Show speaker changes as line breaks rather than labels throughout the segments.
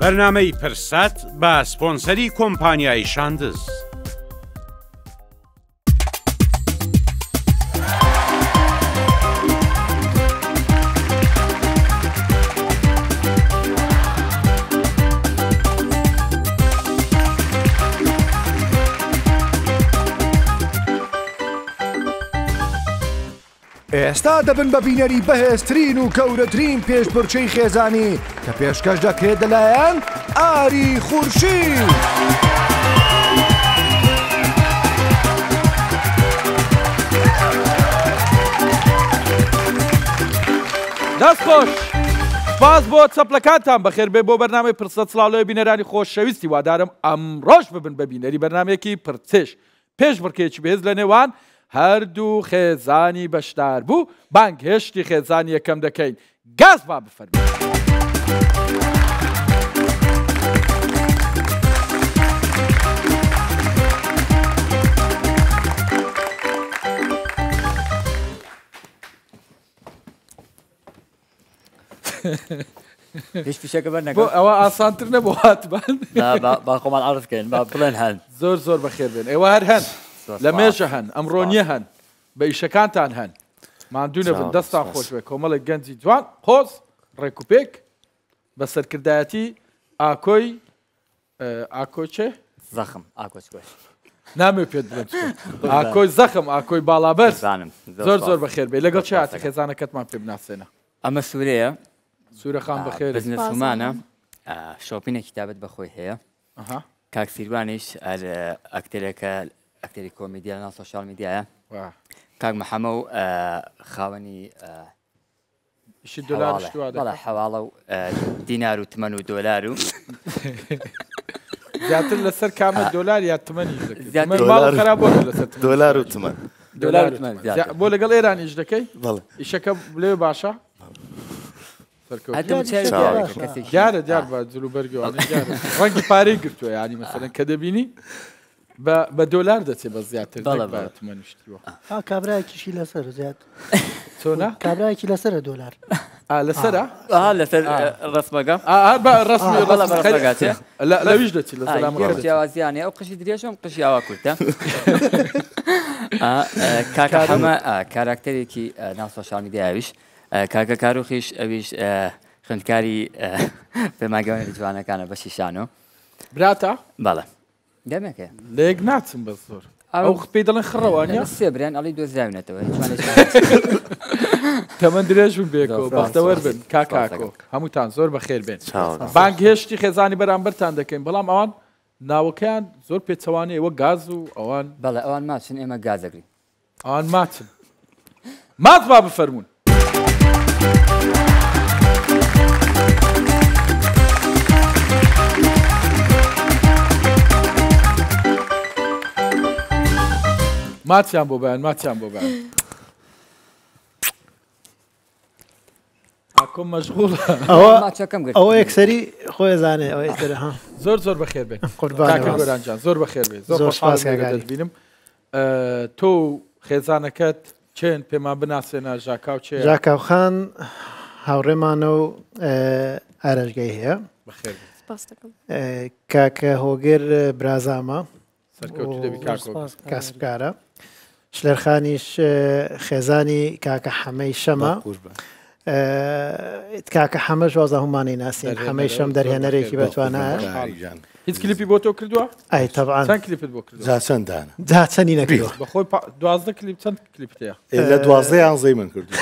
بەرنمەی پرسەت بە سپۆنسەری کۆمپانیای شاندز.
ئێستا دەبن بە بینەری بەهێزترین و کەورەترین پێشبڕچەی خێزانی کە پێشکەش دەکرێت دەلایەن ئاری خورشی.
دەستخۆش باز بۆ چەپلەکانتان بەخێر بێ بۆ بەرنامی پرسە سلااوی بینەرانی خۆشەویستی وادارم ئەمڕۆژ ببن بە بینەری بەرنمێکی پرچێش پێش بڕکێکی بێز لە نێوان هەردوو خێزانی بەشدار بوو بانگ هێشتی خێزان یەکەم دەکەین گاز با بفەرمی.
هیچ پیشەکە بەر نەکە ئەوە
ئاسانتر نەبوو هاتبان باخۆمان ئارزکەین با بڵێن هەن زۆر زۆر بەخێر بێن ئێوە هەر هەن. لە مێژە هەن ئەمڕۆنیە هەن بە ئیشەکانتان هەن مادوونە بن دەستان خۆشوێ کۆمەڵێک گەنجی جوان قۆز ڕێکوپێک بە سەرکردایەتی ئاکۆی ئاکۆچێ
زەخم ئاکۆچ
نامێ پێت ئاکۆی زەخم ئاکۆی باڵابەر زانم زۆر زۆر بەخێر بێ لەگەڵ چ هاتە خێزانەکەتمان پێ بناسێنە ئەمە سوورەیە سوورەخان بەخێر بزنسمانە
شۆپینە کتابەت بەخۆی هەیە کاکسیروانیش ئەکتێرەکە ئەکتری کۆمیدیا لەنا سوۆشال میدیایە کاک مەحەمە و خاوەنی دۆلا حواڵە و دینار و تمەن و دۆلار و
زیاتر لەسەر کامە دۆلار یا تمەنی
دۆلار و تمەن دۆلار
بۆ لەگەڵ ئێرانیش دەکەی ئیشەکە لێ باشە دیارە دیار بە جلوبەرگی ڕەنگی پارەی گرتووە ینی مەسەرەن کە دەبینی بە دۆلار دەچێت بە زیاتر منشتیوە
کابراایکیشی لەسەر زیات تۆنا کابراایکی لەسرە دۆلار
لەسەر لەسەر ڕسمەگەم
لەویش دەچی لەسەرزیانە ئەو قشی درێژم قشییاوە کورتە کاکەمە کاراکتەرێکی ناسۆشانی دیاویش کاکە کاروخیش ئەویش خوندکاری پێماگەوانی جوانەکانە بەشیشانەوە براتە بەڵە
گەمێکە لێک ناچم بە
زۆر ئەو پێی دەڵێن خڕەوانە
سێبریان ئەڵی دۆزیاونێتەوە تەمەند درێژم بێکەوە بەختەوەەر بن کاکاکۆ هەمووتان زۆر بە خێر بێن بانگ هێشتی خێزانی بەرامبەرتان دەکەین بەڵام ئەوان ناوەکەیان زۆر پێچەوانی ئەوە گاز و ئەوان بەڵێ ئەوان ماچن ئێمە گازەگری ئەوان ماچن مات با بفەرمونون ماتیان بۆ بەیان ماتیان بۆ بەیان ئاکۆم مەشغول ئەوە یەکسەری
خۆی زانێ ئەو ئێستا ها
زۆر زۆر بەخێر بێت قوربانجان زۆر بەخێر بێت زۆر بینم تۆ خێزانەکەت چێن پێمان بناسێنە ژاکاو چێ ژاکاو
خان هاوڕێمانە و ئارەژگەی هەیە کاکە هۆگەر برازامە کاسبکارە شلێرخانیش خێزانی کاکە حەمەی شەمە کاکە حەمە شوازە هەمانی ناسیین هەمەی شەم
دەرهێنەرێکی بەتوانە هیچ کلیپی بۆ تۆ کردووە؟ ئای تەعاان کلیپت بۆ جاچەنددان
جاچەنی نەکرد
بەخۆی دوازدە کلیپ چەند کلیپتەیە لە دوازدە
یانزەی من کردو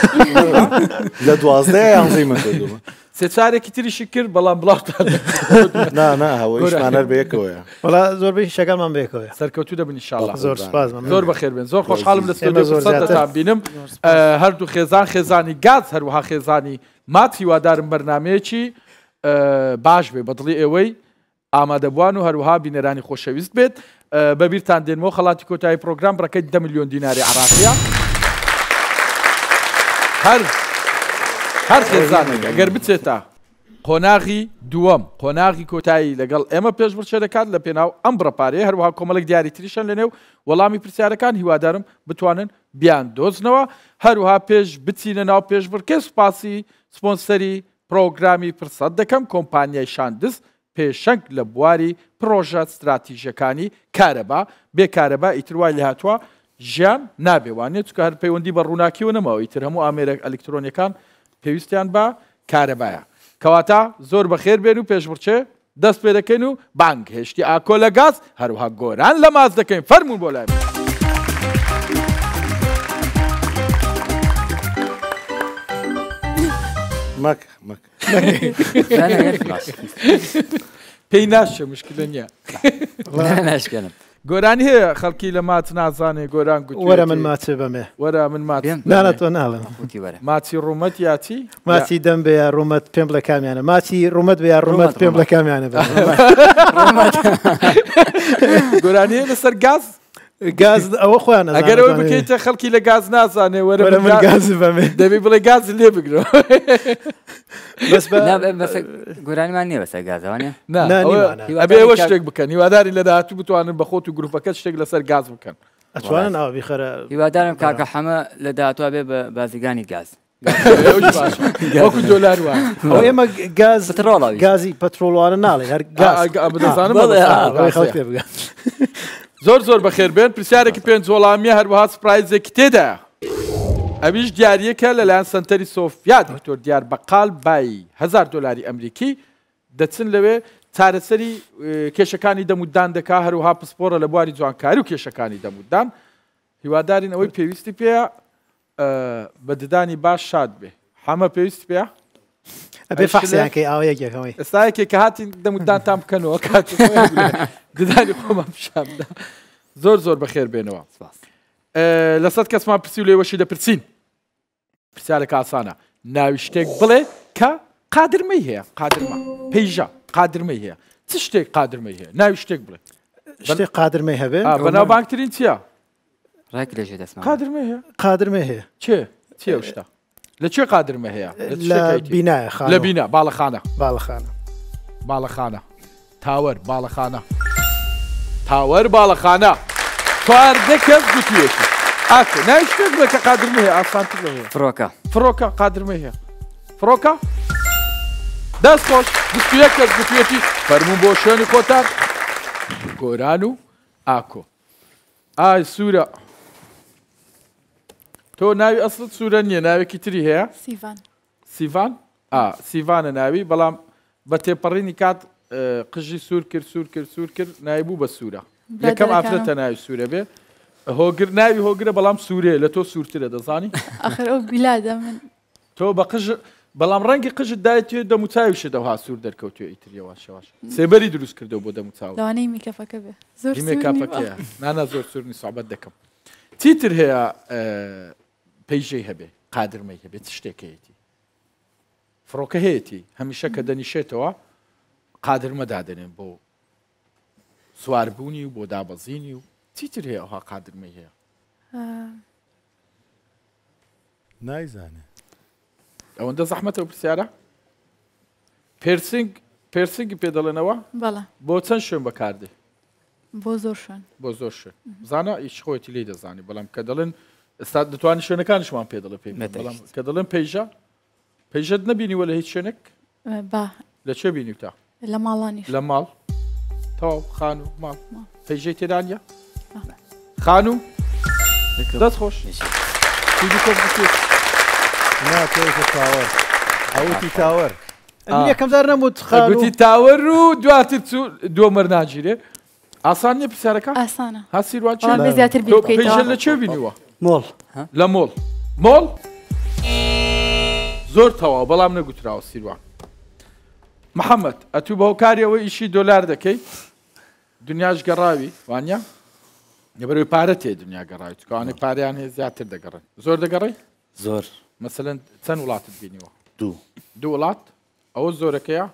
لە دوازدە یانزەی من کردووە. سێچارێکی تریشی کرد بەڵام بڵاومانەر بێکەوەە بەڵا زۆربەی شەکەمان بێکەوە سەرکەوتو دەبنی شڵ زۆر زۆر بەخێر بێن زۆر خۆشحالم لە بینم هەردوو خێزان خێزانی گاز هەروەها خێزانی ماتی وادارم بەرنمەیەکی باش بێ بەدڵی ئێوەی ئامادەبوان و هەروها بینەرانی خۆشەویست بێت بەبییران دێنەوە خڵاتی کۆتایی پرۆگرام بڕەکەی دە میلیۆن دیناری عراقیە هەر هەر خێزانێک ئەگەر بچێتە قۆناغی دووەم قۆناغی کۆتایی لەگەڵ ئێمە پێش بچێ دەکات لە پێناو ئەم بڕپارەیە هەروها کۆمەڵک دیاری تریشان لەنێو وەڵامی پرسیارەکان هیوادارم بتوانن بیان دۆزنەوە هەروها پێش بچینە ناو پێش بڕکە سوپاسی سپۆنسەری پرۆگرامی پرسەد دەکەم کۆمپانیای شاندس پێشەنگ لە بواری پرۆژە استراتیژەکانی کارەبا بێکارەبا ئیتروای لە هاتووە ژیان نابێوانێت چکە هەر پەیوەندی بە ڕووناکیەوە نەمەوە ئیتر هەموو ئامێرە ئەلکترۆنیەکان پێویستیان بە کارەبایە کەواتە زۆر بەخێر بێن و پێشبڕچێ دەست پێ دەکەین و بانگ هێشتی ئاکۆ لە گاز هەروها گۆران لە ماز دەکەین فەرمون بۆ لای. مەک مەک پێی ناشە مشکلە نییە ناشکێنم. گۆرانی هەیە خەڵکی لە مات نازانێ گۆران وەرە من ماچێ بەمێ وەرە من ماڵە تۆ ناڵم ماچی ڕوومەت یاچی ماچی
دەم بێ یا ڕوومەت پێم لە کامیانە ماچی ڕوومەت بێ یا ڕوومەت پێم لە کامیانە
گۆرانی لەسەر گاز گاز ئەوە خۆیانە ئەگەر ئەوە بکەیتە خەڵکی لە گاز نازانێ وەرە من گاز بەمێ دەبی بڵێ گاز لێ بگرۆ گۆرانیمان نیە بەسەر گازوانێ ئەبێ ئەوە شتێک بکەن هیواداری لە داهاتوو بتوانن بە خۆت و گرروپەکەت شتێک لەسەر گاز بکەن ئەچوانە ناوی خەرە هیوادارم کاکە
حەمە لە داهاتوە بێ بە بازیگانی گاز.
وەکو دۆلار وە
ئێمە گاز ڕۆڵ گازی پەترۆڵوانە ناڵێ هەر گازانم خەڵێ
بگەن. زۆر زۆر بەخێربێن پرسیارێکی پێنج وەڵامی هەروەها سپایزێکی تێدا ئەویش دیارەکە لەلایەن سنتەری سۆفیا دکتۆر دیار بەقال بایی هزار دلاری ئەمریکی دەچن لەوێ چارەسەری کێشەکانی دەمودان دەکا هەروها پسپۆرە لە بواری جوانکاری و کێشەکانی دەمودان هیوادارین ئەوەی پێویستی پێە بە ددانی باش شاد بێ هەمە پێویست پێە
Beh, farsi anche
a Oya oy. Stai ki hatin demutan tam kanu kat. Didani qomam shamda. زۆر زۆر بەخێر بێنەوە لە سەد کەسمان پرسی لێوەشی دەپرسین پرسیارێک ئاسانە ناوی شتێک بڵێ کە قادرمەی هەیە قادرمە پێیژە قادرمەی هەیە چ شتێک قادرمەی هەیە ناوی شتێک بڵێ شتێک قادرمەی هەبێ بەناو بانکترین چییە؟ ڕێک لێژێ دەست قادرمە هەیە قادرمە هەیە چێ چێ شتا لە چێ قادرمە هەیە لە بینە باڵەخانە باڵەخانە باڵەخانە تاوەەر باڵەخانە تاوەەر باڵەخانە خواردە کەس گوتیەکی ئاکە نایشتێک بە کە قادرمە هەیە ئاسان فرۆکە فرۆکە قادرمە هەیە فرۆکە دەست خۆش گوتوە کەس گوتوێتی فەرمون بۆ شوێنی کۆتان گۆران و ئاکۆ ئای سوورە تۆ ناوی ئەسڵت سوورە نییە ناوێکی تری هەیە سیڤان سیڤانە ناوی بەڵام بە تێپەڕینی کات قژی سوور کرد سوور کرد سوور کرد نایبوو بە سوورە یەکەم ئافرەتە ناوی سوورە بێ هۆگر ناوی هۆگرە بەڵام سوورێ لە تۆ سوورترە دەزانی
ئەخرلادە من
تۆ بە قژ بەڵام ڕەنگی قژت دایێت دەموچاویشە دەها سوور دەرکەوتێ ئیتریەوەشەوە سێبەری دروست کردەوە بۆ دەموچاوانەی
میکەفەکە بێ زۆر میکاپەکەە
نانە زۆر سوورنی سابەت دەکەم تیتر هەیە پێیژەی هەبێ قادرمە هەبێت شتێکەتی فڕۆکە هەیەی هەمیشە کە دەنیشێتەوە قادرمەدادنێن بۆ سواربوونی و بۆ دابەزیینی و چیتر هەیە ئەوها قادرمە هەیە نایزانێ ئەوەندە زەحمەتەوە پرسیارە پرسنگ پرسنگی پێ دەڵێنەوە بۆ چەند شوێن بەکاردێ بۆ زۆر شوێن بۆ زۆر شوێن زانە ئیش خۆی لی دەزانی بەڵام کە دەڵێن ئێستا دەتوانین شوێنەکانشمان پێ دەڵێ پێ کە دەڵێن پێیژە پێیژت نبینیوە لە هیچ شوێنێک لەچێ بینی تا لە ماڵانی لە ماڵ تاو خان و ماڵ پێژەی تێدانە خان و دەست خۆش ئەوتی تاوەر
یەکەمدار نەبوو خەگوتی
تاوەر و دواتر دۆمەەر ناگیرێ ئاسان نیە پرسیارەکە ئاسانە هاسیروان زیاتر لە چێ بینیوە مۆڵ لە مۆڵ مۆڵ زۆر تەواو بەڵام نەگوتراوە سیروان محەممەد ئەتوو بەو کاریەوە ئیشی دۆلار دەکەی دنیاش گەڕاوی وانە لەبەروی پارە تێ دنیا گەڕاوی چکوانەی پاریان هەیە زیاتر دەگەڕێن زۆر دەگەڕی زۆر مثلەن چەند وڵاتت بینیوە دوو دوو وڵات ئەوە زۆرەکەیە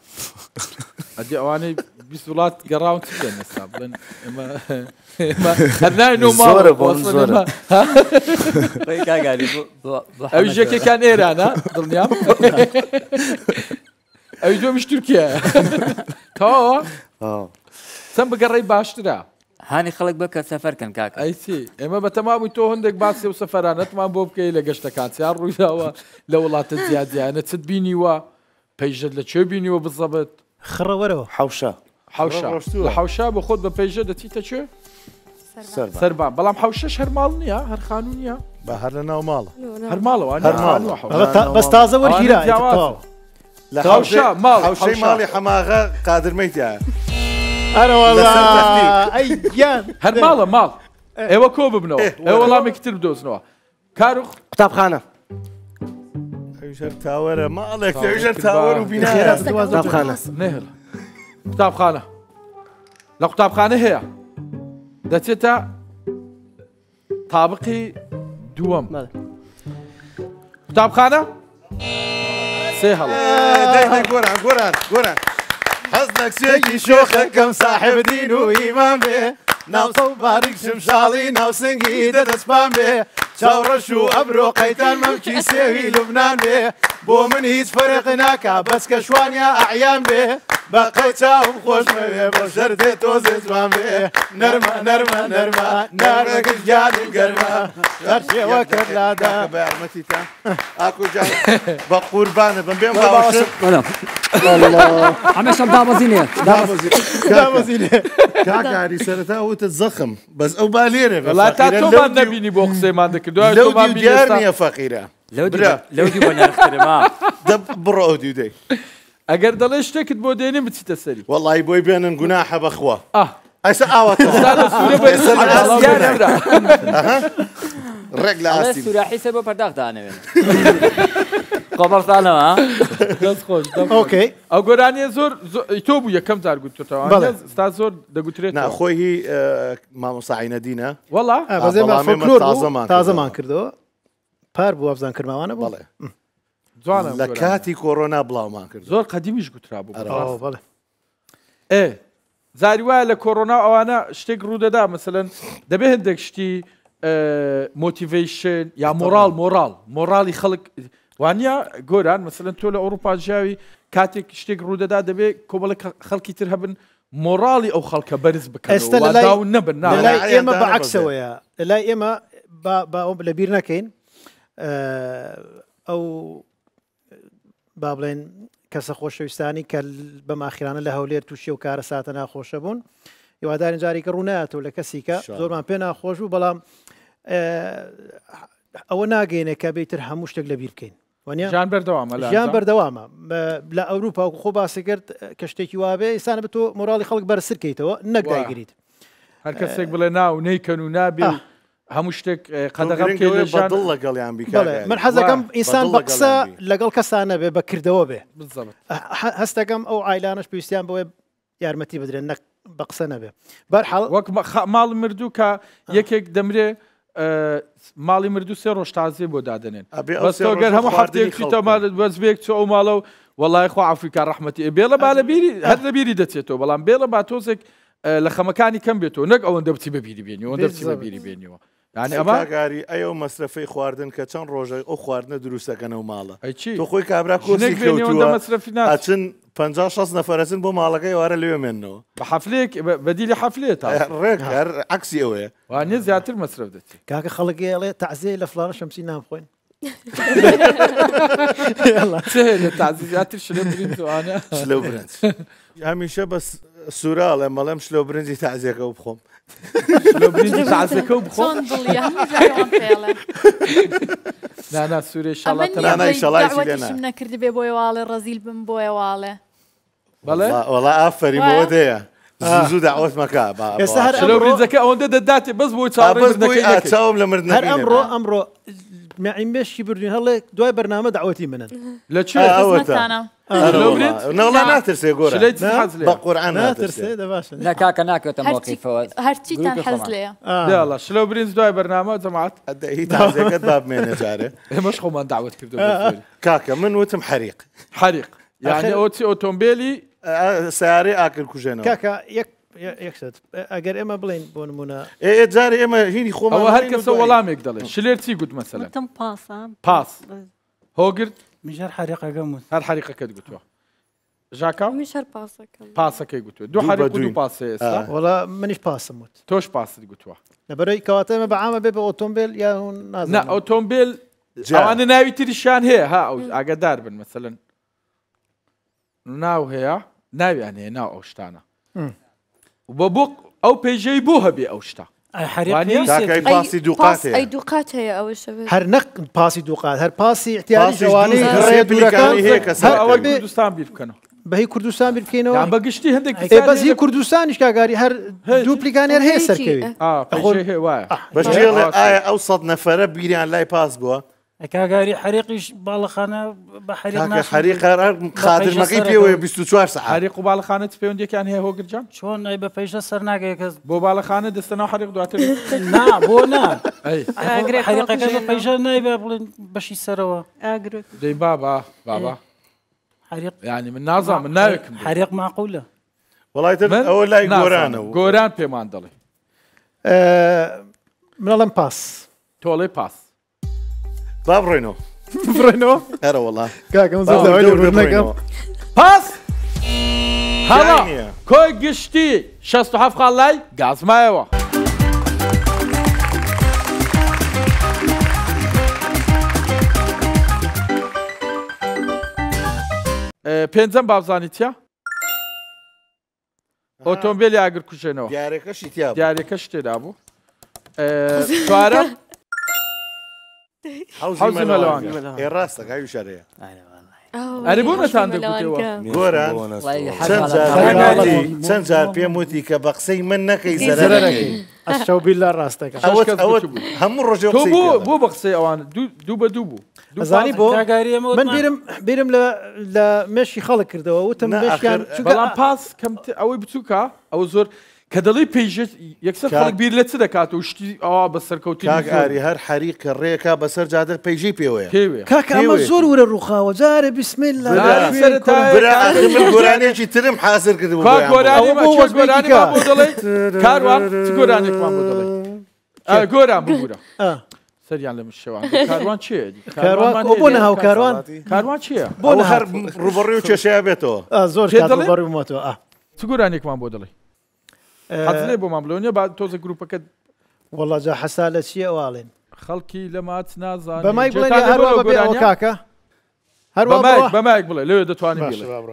ئەدی ئەوانەی بسولات قراون كان الساب لان اما اما خلنا انه ما وصلنا ما كان قال او جاكي كان ايران ها ظلنيام او جو مش تركيا تو آه. سم بقري باشترا هاني خلق بك سفر كان كاك اي سي اما بتمام تو هندك باسي وسفرانات ما بوب كي لقشتا كان سيار روزا لو لا تزياد يعني بيني و بيجد لتشو لتشوبيني وبالضبط خرا وروا حوشه حوشە حوشە بۆ هر بە پێژە دەچیتە چێ؟ سەربان بەڵام حوشەش هەر ماڵ نییە هەر خانون نیە بە هەر حوشا ناو ماڵە هەر ماڵەوە بەستازە وەرگیرە لە حوشە ماڵ حوشەی ماڵی حەماغە قادرمەیتە هەر ماڵە ماڵ اه. ئێوە کۆ ببنەوە اه. ئێوە كاروخ كتاب خانه کاروخ
قوتابخانە مالك ماڵێک تاوەر و كتاب خانه نهر
قوتابخانە لە قوتابخانە هەیە دەچێتە تابقی دووەم قوتابخانە سێ هەڵ گۆران گۆران گۆران حەز
نەکسێکی شۆخەکەم ساحب دین و ئیمان بێ ناوسە باریکشم شاڵی
ناوسنگی دەدەستپان بێ چاوڕەش و ئەبرۆ قەیتان مەمکی سێوی لوبناان بێ بۆ من هیچ فەرق ناکە بەسکە شوانیا ئاعیان بێ بەقەی
چاوم خۆش بێ بەشەر دێ تۆ زێزوان بێ نەرمە نەرمە نەرمە نارەگەت یادی گەرمە هەرشێوە کەلادا بە یارمەتی تا ئاکوجا بە قوربانە بم بێم
ئەمەشم دابەزیینێ دابەزیینێ
کاکاری سەرتا وتە زەخم بەس ئەو با لێرە بەڵات تا تۆمان
نبینی بۆ قسەیمان دەکردوای لەو دیار نیە فەقیرە لەو لەو بە نرخ بڕۆ دیودەی ئەگەر دەڵێ شتێکت بۆ دێنێ بچیتە سەری
وەڵی بۆی بێنن گونا حەبەخوا ئەسا ئاوە
ڕێک لە ئاسی سوراحیسە بۆ پەرداختدانەوێت
قۆبەرسانەوە ئۆکەی ئەو گۆرانیە زۆر تۆ بوو یەکەم زار گوتتەوە
ستا زۆر دەگوترێت ناخۆی هی مامۆساعینە دینە وڵا
تازەمان
کردەوە پار بوو ئەفزان کرماوانە بەڵێ.
جوانە لە کاتی کۆرۆنا بڵاومان کرد زۆر قەدیمیش گوترا بوو ئێ زاری وایە لە کۆرۆنا ئەوانە شتێک ڕوودەدا مثلەن دەبێ هەندێک شتی مۆتیڤیشن یا مۆرال مۆرال مۆرالی خەڵک وانە گۆران مثلەن تۆ لە ئەوروپا ژاوی کاتێک شتێک ڕوودەدا دەبێت کۆمەڵک خەڵکی تر هەبن مۆرالی ئەو خەڵکە بەرز بکەستا نەبن ئێمە بەعکسەوەیە
لای ئێمە لەبییر نەکەین ئەو با بڵێن کەسە خۆشەویستانی کە بەماخیرانە لە هەولێر تووشی و کارە ساتە ناخۆشە بوون هیوادارن جاری کە ڕووناتەوە لە کەسیکە زۆرمان پێ ناخۆش و بەڵام ئەوە ناگەینە کە بێتتر هەموو شتێک لە بیرکەین
ژیان بەردەوامە ژیان بەردەوامە
لە ئەوروپا و خۆ باسی کرد کە شتێکی وابێ
ئێستانە بە تۆ مۆراڵی خەڵک بەرسرکەیتەوە نەگداگریت هەر کەسێک بڵێ ناو نەیکەن و نابێ هەموو شتێک قەدەغەڵ لەگەڵیان من حەزەکەم ئینسان بە قسە
لەگەڵ کەسانە بێ بەکردەوە بێ هەستەکەم ئەو ئایلانش پێویستیان بەوەی
یارمەتی بدرێن نەک بە قسە نەبێ بەرحڵ وەک ماڵ مردوو کە یەکێک دەمرێ ماڵی مردوو سێ ڕۆژتازیێ بۆ دادنێن ئەگەر هەموو هەفتێکمالت بەزبێک چ ئەو ماڵە و وەڵای خۆ ئافریکا ڕحمەتی بێڵە با لە بیری هەر لە بیری دەچێتەوە بەڵام بێڵە با تۆزێک لە خەمەکانی کەم بێتەوە نەک ئەوەندە بچی بەبیری بێنی ئەوەندە بچی بەبیری بێنیەوە. ئەماگاری
ئەو مەصرفەی خواردن کە چەند ڕۆژە ئەو خواردنە دروستەکەنە و ماڵە خۆی کابرا کۆچن 56 نەفرەسن بۆ ماڵەکەی وارە
لێمێنەوە بە حفلێک بەدیلی حفلێت ڕێک عکسی ئەوەیە وانە زیاتر مەصرف دەچێت
کاکە خەڵکیڵێ تازیێ لە فلانە شەمسی نامخۆین
تازی زیاتر شلێ برنجوانە شلو برنج
هەمیشە
بە سوراڵێ مەڵێم شلو برنجی تازیەکە بخۆم.
تازەکە و بخۆن
نانا سوورێ شڵاتشم
نەکردی بێ بۆی واڵێ ڕزیل بم بۆیە واڵێ
بەڵێ وڵا ئافەری بۆ دەیە زوو داوت مەکە ێستاەکە
بوي دەداتێ بەس بۆ
آه، آه، چاوم لە مرد هەر ئەمڕۆ
ئەمڕۆ معیمێشی بردوین هەڵێ دواي بەرنامە دعوتي منن
لە آه، نەڵا ناترسێ گۆر بە قورآان ناترسێ دەباشن لە کاکە ناکەوتە مۆقیفەوە هەرچیتان حەز لێە داڵە شلە برنج دوای بەرنامە دەمات هیچەکەت بابمێنە جارێ ئێمەش خۆمان داوت کردو كاكا من وتم حريق حريق يعني اوتي اوتومبيلي سیارەی
ئاکرکوژێنەوە
ئەگەر ئێمە بڵین بۆ نمونە
جارێ ئێمە هینی خۆمەوە هەر کەسە وەڵامێک
دەڵێ شلێر چی گوت مەسەلەم
پاسان پاس
هۆگرت میژار حریقەکەم هەر حریقەکەت گوتووە ژاکامیشار پاسەکەی گوتووە دو حری دوو پاسێ وڵا منیش پاسم وت تۆش پاست گوتووە لەبەرەوەی کەواتە
ئەمە بە ئامە بێ بە ئۆتۆمبیل یا نازنا
ئۆتۆمبیل جوانە ناوی تریشان هەیە ها ئەو ئاگدار بن مەسەن ناو هەیە ناویان هێ ناو ئەو شتانە بۆ بۆ ئەو پێژەی بوو هەبێ ئەو شتا پاسی دوقات
دوقات هەیە ئەوە هەر
نەق پاسی دوقات هەر پاسی احتیاجوانەی دوستان بیر بکەنەوە
بەهی کوردستان بکەینەوە بەگشتی هەندێک بەزی کوردستانیش کاگاری هەر دوپلیکانێر هەیە سەرکەوی
ئەو سەد نەفرە بیریان لای پاس بووە
کاگاری حریقیش باڵخانە بە حریقەقادرمەکەی پێوەیە
24 حریق و باڵخانت پەیوەندێکیان هەیە هۆگرجان چۆن ئەی بە پێیشە سەرناگەی کەس بۆ باڵخانە دەستەنا حریق دواتر نا بۆ ناگرێحریقەکە پەیژە نایبێ بڵێن بەشی سەرەوە دەی بابا بابا حریق ینی من نازان من ناوێکم حریق معقولە وڵایتر ئەوە لای گۆرانەوە گۆران پێمان دەڵێ
منەڵم پاس تۆڵێ پاس
لا برينو برينو ارى والله كاك
مزود
باس هلا كوي قشتي شاستو حفقة علي قاز مايوا پێنجەم بابزانیتە ئۆتۆمبیل یاگر کوژێنەوە دیارەکە شتێدا بوو چوارە حوزی مەلەوان ئێ
ڕاستە گاوی شارەیە
ئەریبوونەتان دەگوتەوە گۆران
چەند جار پێم وتی کە بە قسەی من نەکەی زەرەکەی
ئەشەو بیلا ڕاستەکە هەموو ڕۆژێ بۆ بە قسەی ئەوان دوو بە دوو بوو زانی بۆ من بیرم بیرم لە مێشی خەڵک کردەوە وتم بەڵام پاس کەم ئەوەی بچووکە ئەو زۆر کە دەڵی پێیژێت یەکسەر خەڵک بیر لە چ دەکات و شتی ئەوە بە سەرکەوتی ئاری
هەر حریکە ڕێکا بەسەر جادە پێیژی پێوەیە کاکە ئەمە زۆر ورە
ڕووخاوە جارە بسمیل
گۆرانێکی ترم حاضر کرد کاروان گۆرانێکمان بۆ دەڵێ گۆران بگورە سەریان لە مشەوە کاروان چێ بۆ نەهاو کاروان کاروان چییە بۆ هەر ڕوبڕی و کێشەیە بێتەوە زۆر دەڵێ ڕوومەتەوە چ گۆرانێکمان بۆ دەڵێ لێ بۆ ماملۆنیە با تۆزە گروپەکەت وەڵا جا
حەسا لە چی ئەواڵێن
خەڵکی لە مات نازان بەمای کاکە بەمایک بڵێ لێ دەتوانین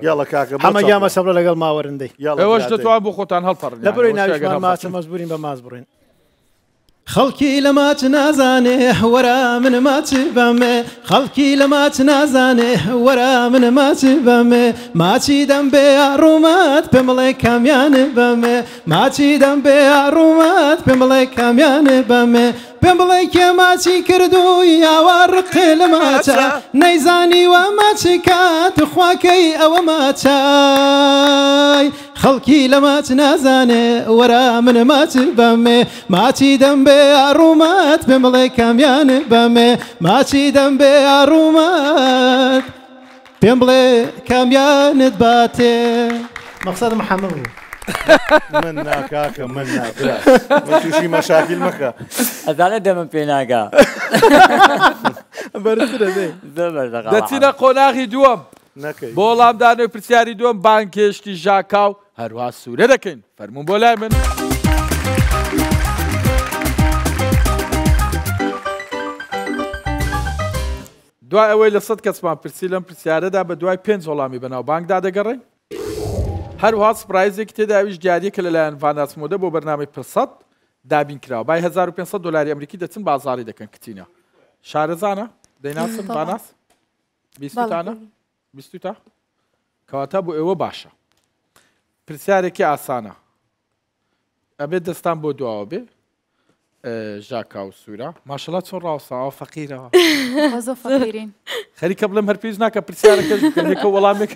یاڵە کاکە ئەمە یامە
سەبرە لەگەڵ ماوەرندەی ئەوەش دەتوان
بۆ خۆتان هەڵپەڕ لە بڕی ناوی ماچە
مەزبورین بە ماز بڕین خەڵکی لە ماچ نازانێ وەرە منە ماچ بەمێ خەڵکی لە ماچ نازانێ وەرە منە ماچ بەمێ ماچی دەم بێ ڕوومات پێ مڵێ کامیانە بەمێ ماچی دەم بێ ڕوومات پێ مڵێ کامیانە بەمێ پێم بڵێ کێ ماچی کرد و یاوارقێ لە ماچە نەیزانی وە ماچی کات خواکەی ئەوە ماچای خەڵکی لە ماچ نازانێ وەرە منە ماچ بەمێ ماچی دەم بێ ئاڕوومات بمڵێ کامیان بەمێ ماچی دەم بێ ئاڕوومات پێم بڵێ کامیانت باتێ مەقصد محەممە بوو.
من ناکاکە من تووشی مەشاکیل مەکە
ئەداە دەمە پێ ناگا
دەچینە قۆناغی دووەم بۆ وەڵامدانەوە پرسیاری دووەم بانکێشتی ژاکاو هەروها سوورە دەکەین فەرمونون بۆ لای من. دوای ئەوەی لە سەد کەسمان پرسی لەم پرسیارەدا بە دوای پێنج وەڵامی بەناوبانگدا دەگەڕی هەروها سپرایزێکی تێداویش دیاریکە لەلایەن ڤانداسمۆدە بۆ بەرنامی پرسەد دابین کراوە بای 1500 دلاری ئەمریکی دەچن بازاری دەکەن کتینە شارەزانە دەیناسم باناس بیستانە بیست تا کەواتە بۆ ئێوە باشە Прсиарێکی ئاسانە. ئەبێ دەستان بۆ دواوە بێ ژاکا و سوورە ماشەڵە چۆن ڕاوساوە فەقیرەوە خەریکە بڵێم هەر پێویست ناکە پرسیارەکەەکە وەڵامێک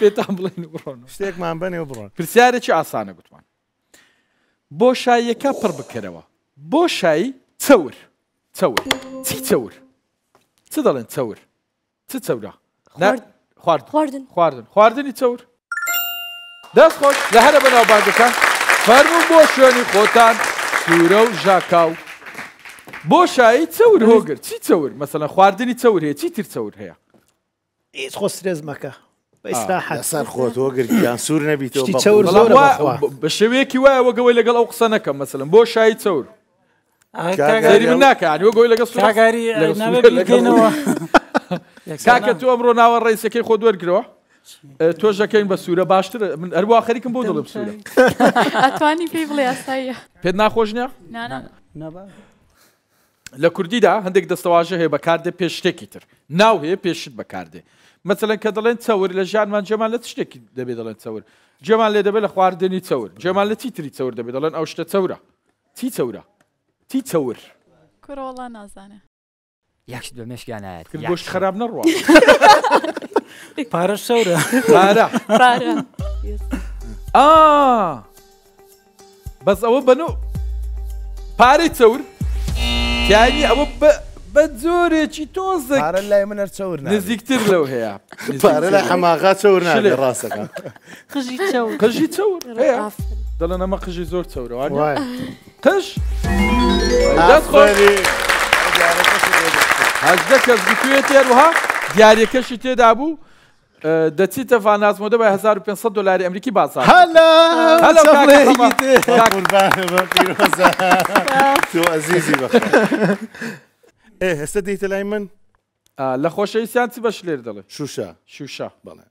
پێتان بڵێن بڕۆن شتێکمان بنێ بڕۆن پرسیارێکی ئاسانە گوتمان بۆ شایەکە پڕ بکەرەوە بۆ شایی چەور چەور چی چەور چ دەڵێن چەور چ چەورە خواردن خواردن خواردنی چەور دەست خۆش لە هەرە بەناوبانگەکە فەرمون بۆ شوێنی خۆتان سوورە و ژاکاو بۆ شایی چەور هۆگر چی چەور مەسەلا خواردنی چەور هەیە چی تر چەور هەیە هیچ خۆ سرێز مەکە
سەر خۆتۆگر گیان سوور نەبییتەوە
بە شێوەیەکی وایە وەگەوەی لەگەڵ ئەو قسە نەکەم مەسلم بۆ شایی چەور ناکەانی وەگەوەی لەگە سوگاری کاکە تو ئەمڕۆ ناوە ڕیسەکەی خۆ دوەرگرەوە تۆژەکەین بە سوورە باشتر من ئەروا خەریکم بۆ دڵ سوورە
ئەتوانی پێی بڵێ ئاساییە
پێت ناخۆشنە لە کوردیدا هەندێک دەستەواژە هەیە بەکاردێ پێش شتێکی تر ناو هەیە پێشت بەکاردێ مەمثلەن کە دەڵێن چەور لە ژیانمان جەمان لە شتێکی دەبێت دەڵێن چەور جەمان لێ دەبێت لە خواردنی چەور جەمان لە تیتری چەور دەبێت دەڵێن ئەو شتە چەورە تی چەورە تی چەور
کوڕۆڵە نازانێ
یەکشت بە مشکیانایەت گۆشت خراب نەڕوە پارە شەورە ئا بەس ئەوە بەنو پارەی چەور یانی ئەوە بە زۆرێکی تۆزە لای منەر چەور نزیکتر لەو هەیە پارە لە حەماغا چەور لە ڕاستەکە قژی چەور دەڵێن ئەمە قژی زۆر چەورەوە قش دەست خۆری هەزدە کەس بکوێت هێروها؟ دیارەکەشی تێدا بوو دەچیتە فانازمۆدە بە 1500 دلاری ئەمریکی باسا
هێستا دیتە لای من لە خۆشەویستیان چی بەش لێر دەڵێ شوشا شوشا بەڵێ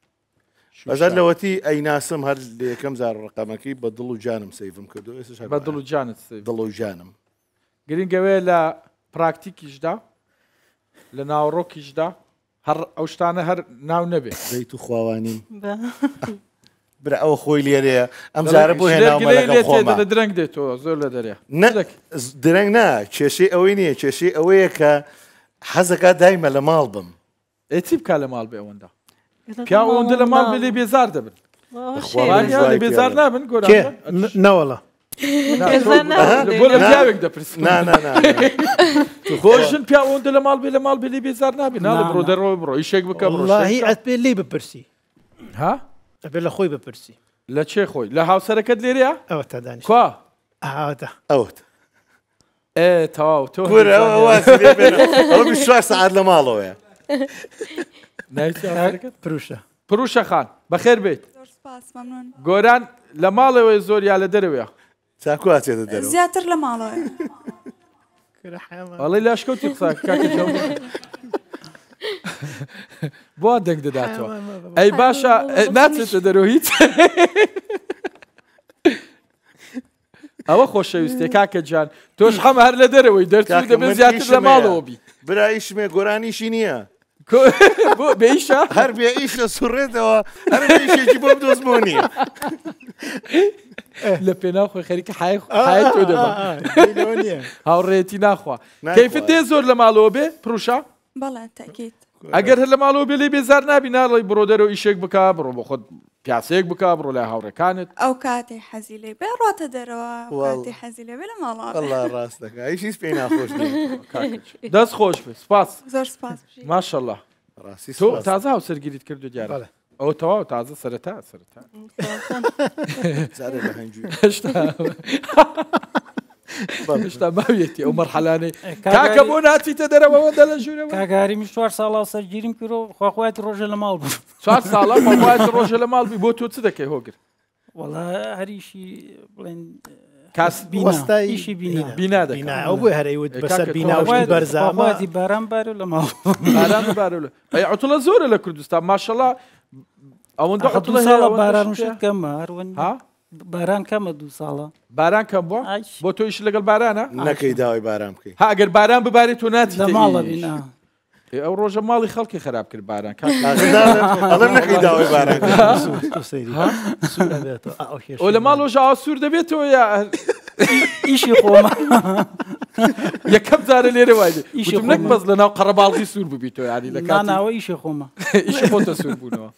بەزار لەوەتی ئەیناسم هەر یەکەم زار ڕقامەکەی بە دڵ و جانم سیفم کردو بە دڵ و جانت دڵ و ژانم
گرنگەوەی لە پراکتیکیشدا لە ناوڕۆکیشدا هەر ئەو شتانە هەر ناو نەبێت دەیت و خواوانین برا ئەو خۆی لێرەیە
ئەم زارە بۆ هێناوە
درنگ دێتەوە زۆر لە دەرێ
نەک درنگ نا کێشەی ئەوەی نییە کێشەی ئەوەیە کە حەزەکە دایمە لە ماڵ بم ئەتی بکە لە
ماڵ بێەوەندا پیا ئەوەندە لە ماڵ بێ بێزار دەبن بێزار نابن گۆرا نەوەڵە خۆشن پیاوەندە لە ماڵ بێ لە ماڵ بێ بێزار نابێ ناڵە بڕۆ دەرەوە بڕۆ یشێک بکەمڵی ئەت پێ لی بپرسی ها ئەبێ لە خۆی بپرسی لە چێ خۆی لە هاوسەرەکەت لێرەیە ئەوە تا دانی خوا ئەوت تەواو تۆ شوار سعات لە ماڵەوەە پروشە پروشە خان بەخێر بێت گۆران لە ماڵەوەی زۆر یا لە دەرەوەە چاکو ئاچێتە دەر
زیاتر لە ماڵەوە
ئەڵی لاشکەوتی قسا بۆ دەنگ دەداتەوە ئەی باشە ناچێتە دەرۆهیت ئەوە خۆشەویستێ کاکە جان تۆش هەم هەر لە دەرەوەی دەرچ دەبێت زیاتر لە ماڵەوە بی برایشمێ گۆرانیشی نییە
بەیش هەر بێ ئیشە سوڕێتەوە هەرێکی بۆ دۆزمۆنی
لە پێناو خۆی خەریکە حایتۆ دەما هاوڕێتی ناخوا کەیفت تێ زۆر لە ماڵەوە بێ پرشا بەڵێت ئەگەر هەر لە ماڵەوە بێ لێ بێزار نبی ناڵی بڕۆ دەرەوە ئیشێک بک بڕۆ بە خۆت پیاسەیەک بک بڕۆ لای هاوڕەکانت
ئەو کاتی حەزی لێ بێ ڕاتە دەرەوە حەزی لێ بێ لە ماڵ
ڕاستەکەیشی پێی
ناخۆش دەست خۆش سپاس
ماشەله ڕاستی تازە هاو سەرگیریت کرد دیارە ئەو تەواو تازە سەرتا سەرتا هەنج هشتا ماویەتی ئەو مەرحلانەی کاکە بۆ ناتیتە دەرەوەەوە دە لە ژوورەوە کاگاریمی چوار ساڵا سەرگیریم کرۆ خواخوایت ڕۆژە لە ماڵ بوو چوار ساڵا ماڵات ڕۆژە لە ماڵبی بۆ تۆ چ دەکەی هۆگر وەڵا هەریشی بڵێن کاس بینستایشی بینا ئەو بۆ هەرەیوت بەسەر بیناوی بەرزاماتی باران بار لە ماڵ ئەتوڵە زۆرە لە کوردستان ماشەڵا ئەوەندە حتوڵە ساڵە باران شت کەم هاروەن ها باران کەمە دو ساڵە باران کەم بووە بۆ تۆیش لەگەڵ بارانە نەکەی
داوای باران بکەی
ها ئەگەر باران ببارێت تۆ ناتی ماڵە بینە. ئەو ڕۆژە ماڵی خەڵکی خراپ کرد باران ئەو لە ماڵۆژ ئاسوور دەبێتەوە یا ئیشی خۆمە یەکەم جارە لێرە وای ئیشم نەک بەز لە ناو قەرەباڵی سوور ببییتەوە یانی لە کاناوە ئیشی خۆمە ئیشی خۆتە سوور بوونەوە.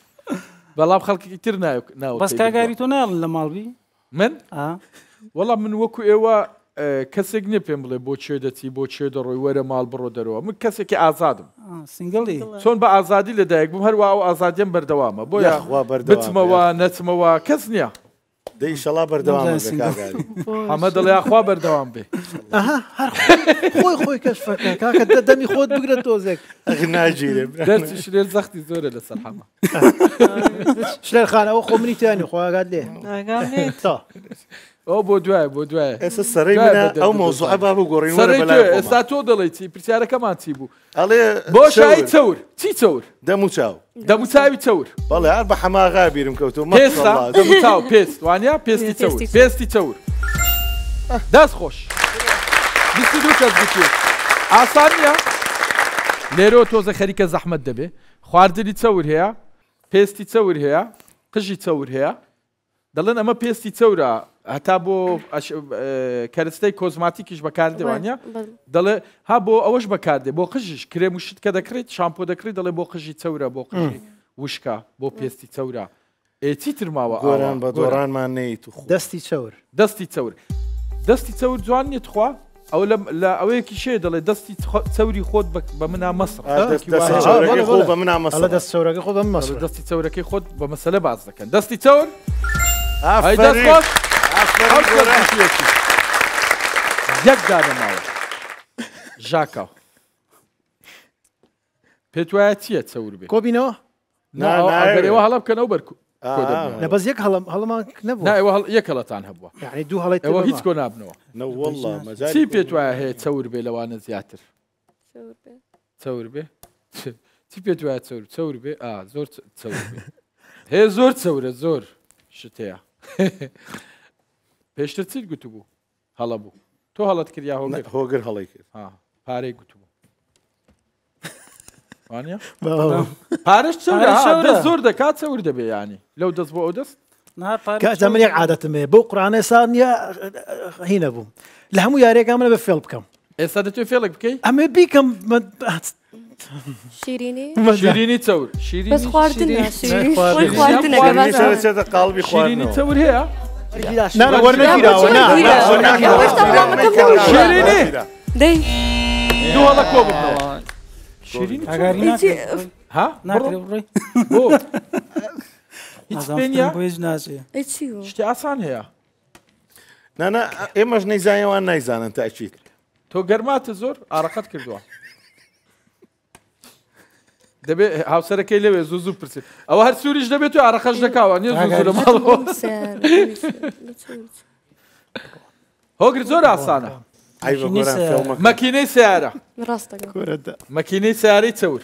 بەڵام خەڵکی تر ناو بەس کاگاری
تۆ ناڵن لە ماڵبی
من وەڵام من وەکو ئێوە کەسێک نیە پێم بڵێ بۆ چێ دەچی بۆ چێ دەڕۆی وەرە ماڵ بڕۆ دەرەوە من کەسێکی ئازادم سنگڵی چۆن بە ئازادی لەدایک بووم هەروە ئەو ئازادیم بەردەوامە بۆ یاخوا بەردەمەوە نەچمەوە کەس نییە دەیشەڵا بەردەوام ئەمە دڵیاخوا بەردەوام بێ
خۆی خۆی کەشفەکە کاکە دەدەمی خۆت بگرە تۆزێک
ناگیرێ شلێر زەختی زۆرە لە سەرحەمە
شلێر خانەوە خۆمنی تیانی خۆگات لێ تا.
ئەو بۆ دوای بۆ دوای ئێستا سەرەی ئەو مۆزوع با بوو گۆڕی ئێستا تۆ دەڵی چی پرسیارەکەمان چی بوو
ئەڵێ بۆ شایی چەور چی چەور دەمو چاو دەمو چاوی چەور بەڵێ هەر بە حەماغا بیرم کەوتو پێستا چاو پێست
وانیا پێستی چەور پێستی چەور دەست خۆش دو کەس بکێ ئاسان نیە لێرەوە تۆزە خەریکە زەحمت دەبێ خواردنی چەور هەیە پێستی چەور هەیە قژی چەور هەیە دەڵێن ئەمە پێستی چەورە هەتا بۆ کەرستەی کۆزماتیکیش بەکاردێوانە دەڵێ ها بۆ ئەوەش بەکاردێ بۆ قژش کرێ مشت کە دەکرێت شامپۆ دەکرێت دەڵێ بۆ قژی چەورە بۆ قژی وشکە بۆ پێستی چەورە ئێتی ترماوە ئەوان بە دۆرانمان نیت دەستی چەور دەستی چەور دەستی چەور جوان نیت خوا ئەو لە ئەوەیەکی شێ دەڵێ دەستی چەوری خۆت بە منە مەسر بە منە مەسە دەست چەورەکە خۆ بە مەسر دەستی چەورەکەی خۆت بە مەسلە باز دەکەن دەستی چەور ئای دەست یەک دابەماوە ژاکاو پێت وایە چییە چەور بێ کۆبینەوە ناگەرەوە هەڵە بکەنەوە بەرکو لە بەس
یەک هەڵم هەڵمان
نەبوو یەک هەڵەتان هەبووە یعنی دوو هەڵی ئەوە هیچ کۆ نابنەوە چی پێت وایە هەیە چەور بێ لەوانە زیاتر چەور بێ چی پێت وایە چەور چەور بێ زۆر چەور بێ هەیە زۆر چەورە زۆر شتەیە پێشتر چیت گوتبوو هەڵە بوو تۆ هەڵت کرد یا هۆ هۆگر هەڵی کرد پارەی گوتبوو پارش زۆر دەکات چەور دەبێ ینی لەو دەست بۆ ئەو دەست کاش من یەک عادەتمێ
بۆ قڕانە سا نیە هینە بووم لە هەموو یاریێکا منە بە فێڵ بکەم
ئێستا دەتوێ فێڵک بکەیت ئەمە بیکەم شیرینی چەور شیرینی خواردنی خواردنی چەور هەیە
دوڵە کۆ
ها هیچ ناچێ شتی ئاسان
هەیە نانە ئێمەش نەیزانەوان نایزانن تا ئەچیت تۆ گەرماتە
زۆر ئارەقەت کردووە دەبێت هاوسەرەکەی لەوێ زوو زوو پرسی ئەوە هەر سووریش دەبێت توی عرەخەش دەکاوە نیە زوو لە ماڵ هۆگر زۆر ئاسانە مەکینەی سیارە مەکینەی سیارەی چەور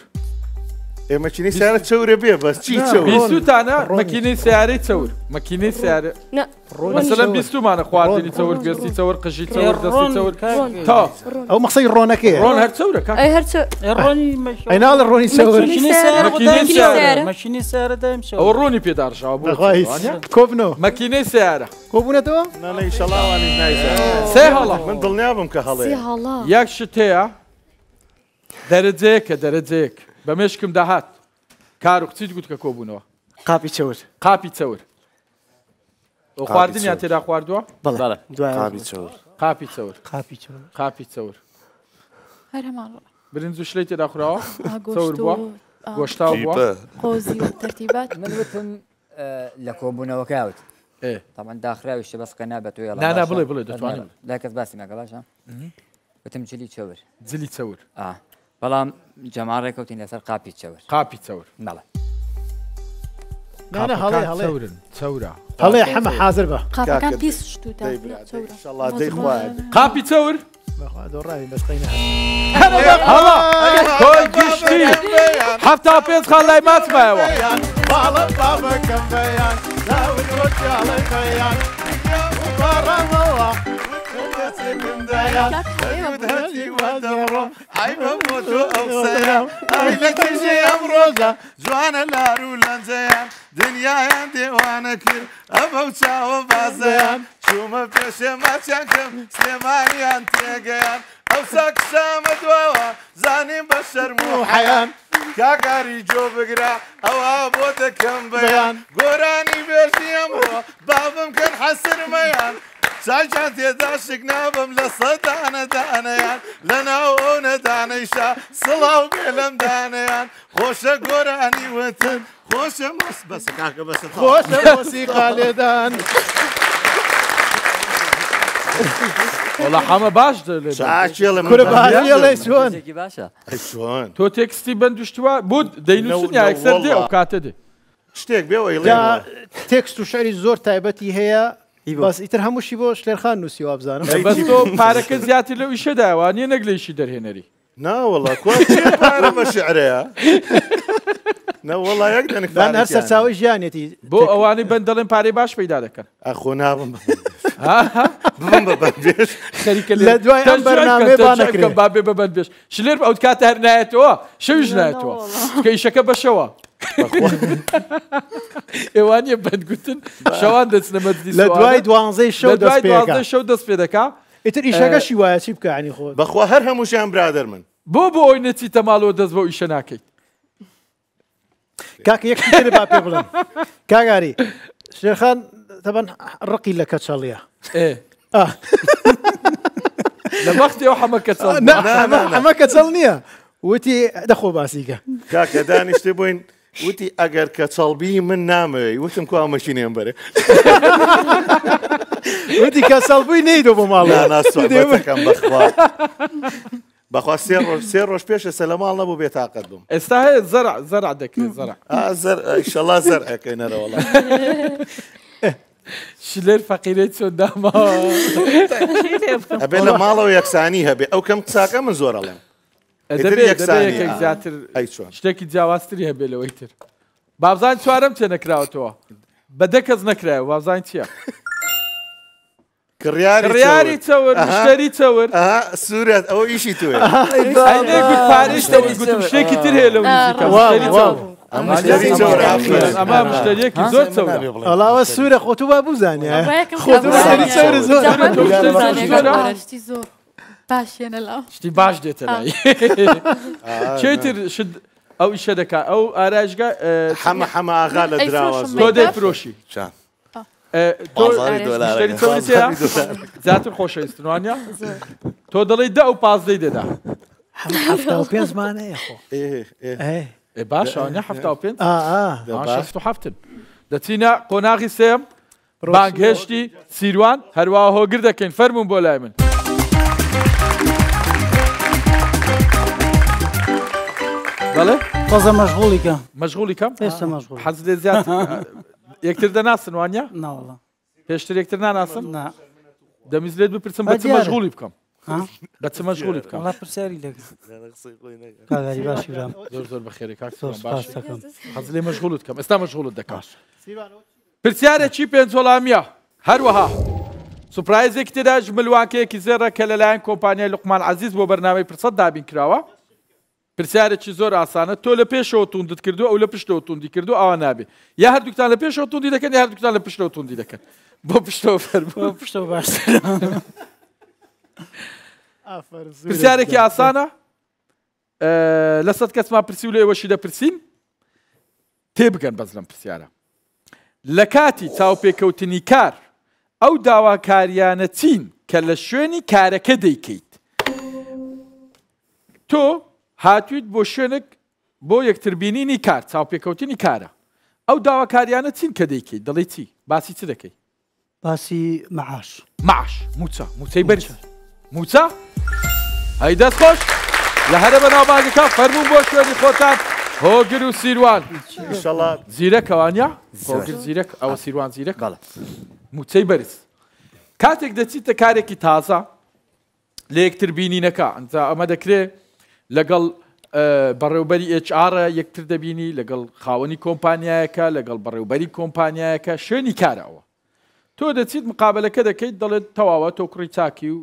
ماكينه سياره تشور بيه بس تشي تشور بيسو تاعنا ماكينه سياره تشور ماكينه سياره لا مثلا بيسو معنا خواتي اللي تشور بيسي تشور قجي تشور دسي تشور تا او مقصي رون كي رون هاد تصور كاك اي
هاد تشور الروني
مشور اين هذا الروني تشور ماكينه سياره
ماكينه سياره سياره دايم شو او الروني
بي دار شابو كويس كوبنو ماكينه سياره كوبنو تو لا ان شاء الله وانا نايزه سهله من ضلني ابم كهلا سهله ياك شتيا درجيك درجيك بە مێشکم داهات کار و قچیت گوت کە کۆبوونەوە قاپی چور قاپی چور خواردنیان تێدا خواردووە قاپی چور قاپی قاپی چور هەر هەمان برنج و شلی تێدا خوراوە
چور بووە گۆشتا قۆزی
تەرتیبات منوتم لە کۆبوونەوەکەوت تامان داخراویشتە بەسکە نابێت توێ نانا بڵێ بڵێ دەتوانم لا کەس باسی ناگەڵاشە وتم جلی چور جلی چور ئا بەڵام قابي ڕێککەوتین قابي قاپی چەور قابي چەور مەڵە
چورە هەڵێ حەمە حاضر بە قاپی چور خۆی گشتی هەفتا پێنج خان لای ماتمایەوە
باڵەکەم
هلا ئەم
ڕۆژە جوانە لار و لەنجەیان دنیایان دێوانە کرد ئەمە چاوە بازەیان چوومە پێشێ ماچیان کەم سێمانیان تێگەیان ئەوسا قسامە دواوە زانیم بە شەرم و حەیان کاکاری جۆ بگرا ئەوە بۆ دەکەم بەیان گۆرانی بێژیم بۆ بابم کرد حەسرمەیان چاچان تێدا شک نابم لە سەدانە دانەیان لە ناو ئەو نەدانەیشا سڵاو بێ لەم دانەیان خۆشە گۆرانی وتن خۆشە مەست بەسکاکە بەس خۆشە مۆسیقا
لێدان. وڵە حەمە باش چۆن تۆ تێکستی بندشتوە بۆ دەینوسنیاکسەر دێ ئەو کاتە دێ شتێک بێ
تێکست و شەری زۆر تایبەتی هەیە باس ئیتر هەمووشی بۆ شلێرخان نووسی وابزانم پارەکە
زیاتر لەو شەداوانە نەگلێشی دەرهێنەری ناوەڵە کومە شعرەیە
نەوەڵا
یەکدان هەر سەرچاوی
ژیانێتی بۆ ئەوانی بەندەڵێن پارەی باش پیدا دەکەن ئەخۆ ناوم خەریکە لە دوای ئەم بەرنامێ بابێ بەبەر بێش شلێر ئەوت کاتە هەر نایەتەوە شەویش نایەتەوە کە ئیشەکە بەشەوە ئێوانە بەندگوتن شەوان دەچنە لە دوای دوانزەی شە دوای شەو دەست پێ دەکا ئیتر ئیشەکە
شیواە چی بکانی خۆ
بەخوا هەر هەمووشیان برادر من بۆ بۆ ئەوی نەچی تەماڵەوە دەست بۆ ئیشە ناکەیت کاکە یەک با پێ بڵم کاگاری شێرخان دەبەن ڕقی لە
کەچەڵیە لە
بەختی ئەو حەمە کەچەڵ حەمە کەچەڵ
نییە وتی دەخۆ باسیکە
کاکە
دانیشتی
بووین
وتی ئەگەر کە چاڵبی من نامەوەی وتم کو ئامەشینێن بەرە وتی کە ساڵبووی نەیدۆ بۆ ماڵیانەکەم بخوا. بەخوا سێ ڕۆژ پێشە سەلەماڵ نەبوو بێت تااقت بووم
ئێستا هەیە زەر زەر دەکرێت زەرشەڵا زەر ئەەکەینەرەوەڵ شلێر فەقیرێت چۆ داماوە ئەبێ لە ماڵەوە
یەکسانی هەبێ ئەو کەم قساکە من زۆرەڵێم زیاتر
شتێکی جیاوازتری هەبێ لەوەی تر بابزان چوارم تێ نەکراوەتەوە بەدە کەس نەکرایە وابزان چییە؟ کڕیاری چەوەری
چەور سوورەت ئەوە ئیشی توێ شتێکی تر هەیە لەو ئەمەشتێکی
زۆر ئەڵاوە سوورە خۆتووا بزانێ
خۆ زۆر باشێنە لاو شتی باش دێتە
چێتر شد ئەو ئیشە دەکا ئەو ئاراژگا حەمە حەمە ئاغا لە درراوە تۆ دەفرۆشی چند زیاتر خۆشەویستوانە تۆ دەڵی دە و پازدەی دەدا پێزمانەیە باشە ه هەفتن دەچینە قۆناغی سێم ڕانگهێشتی سیروان هەروە هۆگر دەکەین فەرمون بۆ لای من. بەڵێ خۆزە مەشغوڵیکە مەشغوڵیکەم پێشتە مەشغول حەز لێ زیات یەکتر دەناسن وانە ناوەڵە پێشتر یەکتر ناناسن نا دەمیز لێت بپرسم بە مەشغولی بکەم بە چ مەشغولی بکەم ڵا پرسیاری لێ
کاگاری باشیرام
زۆر زۆر بەخێری کاکسەکەم حەز لێ مەشغولت بکەم ئێستا مەشغولت دەکات پرسیارێکی پێنجۆڵامیە هەروەها. سوپایزێک تێداژ ملواکەیەکی زێرە کە لەلایەن کۆمپانیای لوقمان عزیز بۆ بەرنامەی پرسە دابین کراوە پرسیارێکی زۆر ئاسانە تۆ لە پێشەوە توندت کردو ئەو لە پشتەوە توندی کردو ئەوە نابێ یا هەردووکتان لە پێشەوە توندی دەکەن یا هەردووکتان لە پشتەوە توندی دەکەن بۆ پشتەوە فەر پشتەوە باش
پرسیارێکی ئاسانە
لە سەد کەسما پرسی و لە ئێوەشی دەپرسین تێبگەن بەز لەم پرسیارە لە کاتی چاوپێکەوتنی کار ئەو داواکاریانە چین کە لە شوێنی کارەکە دەیکەیت تۆ هاتوویت بۆ شوێنک بۆ یەکتربینینی کار چاوپێکەوتنی کارە ئەو داواکاریانە چین کە دەیکەی دەڵی چی باسی چ دەکەی باسی معاش معاش موچە موچەی بەر موچە ئەی دەست خۆش لە هەرە بەناوبانەکە فەرمون بۆ شوێنی خۆتان هۆگر و سیروان زیرەکەوانە هۆگر زیرەک ئەوە سیروان زیرەک موچەی بەرز کاتێک دەچیتە کارێکی تازە لە یەکتربینینەکە ئەمە دەکرێت لەگەڵ بەڕێوبەری HR یەکتر دەبینی لەگەڵ خاوەنی کۆمپانیایەکە لەگەڵ بەڕێوبەری کۆمپانیایەکە شوێنی کارەوە تۆ دەچیت مقابلەکە دەکەیت دەڵێت تەواوە تۆکڕی چاکی و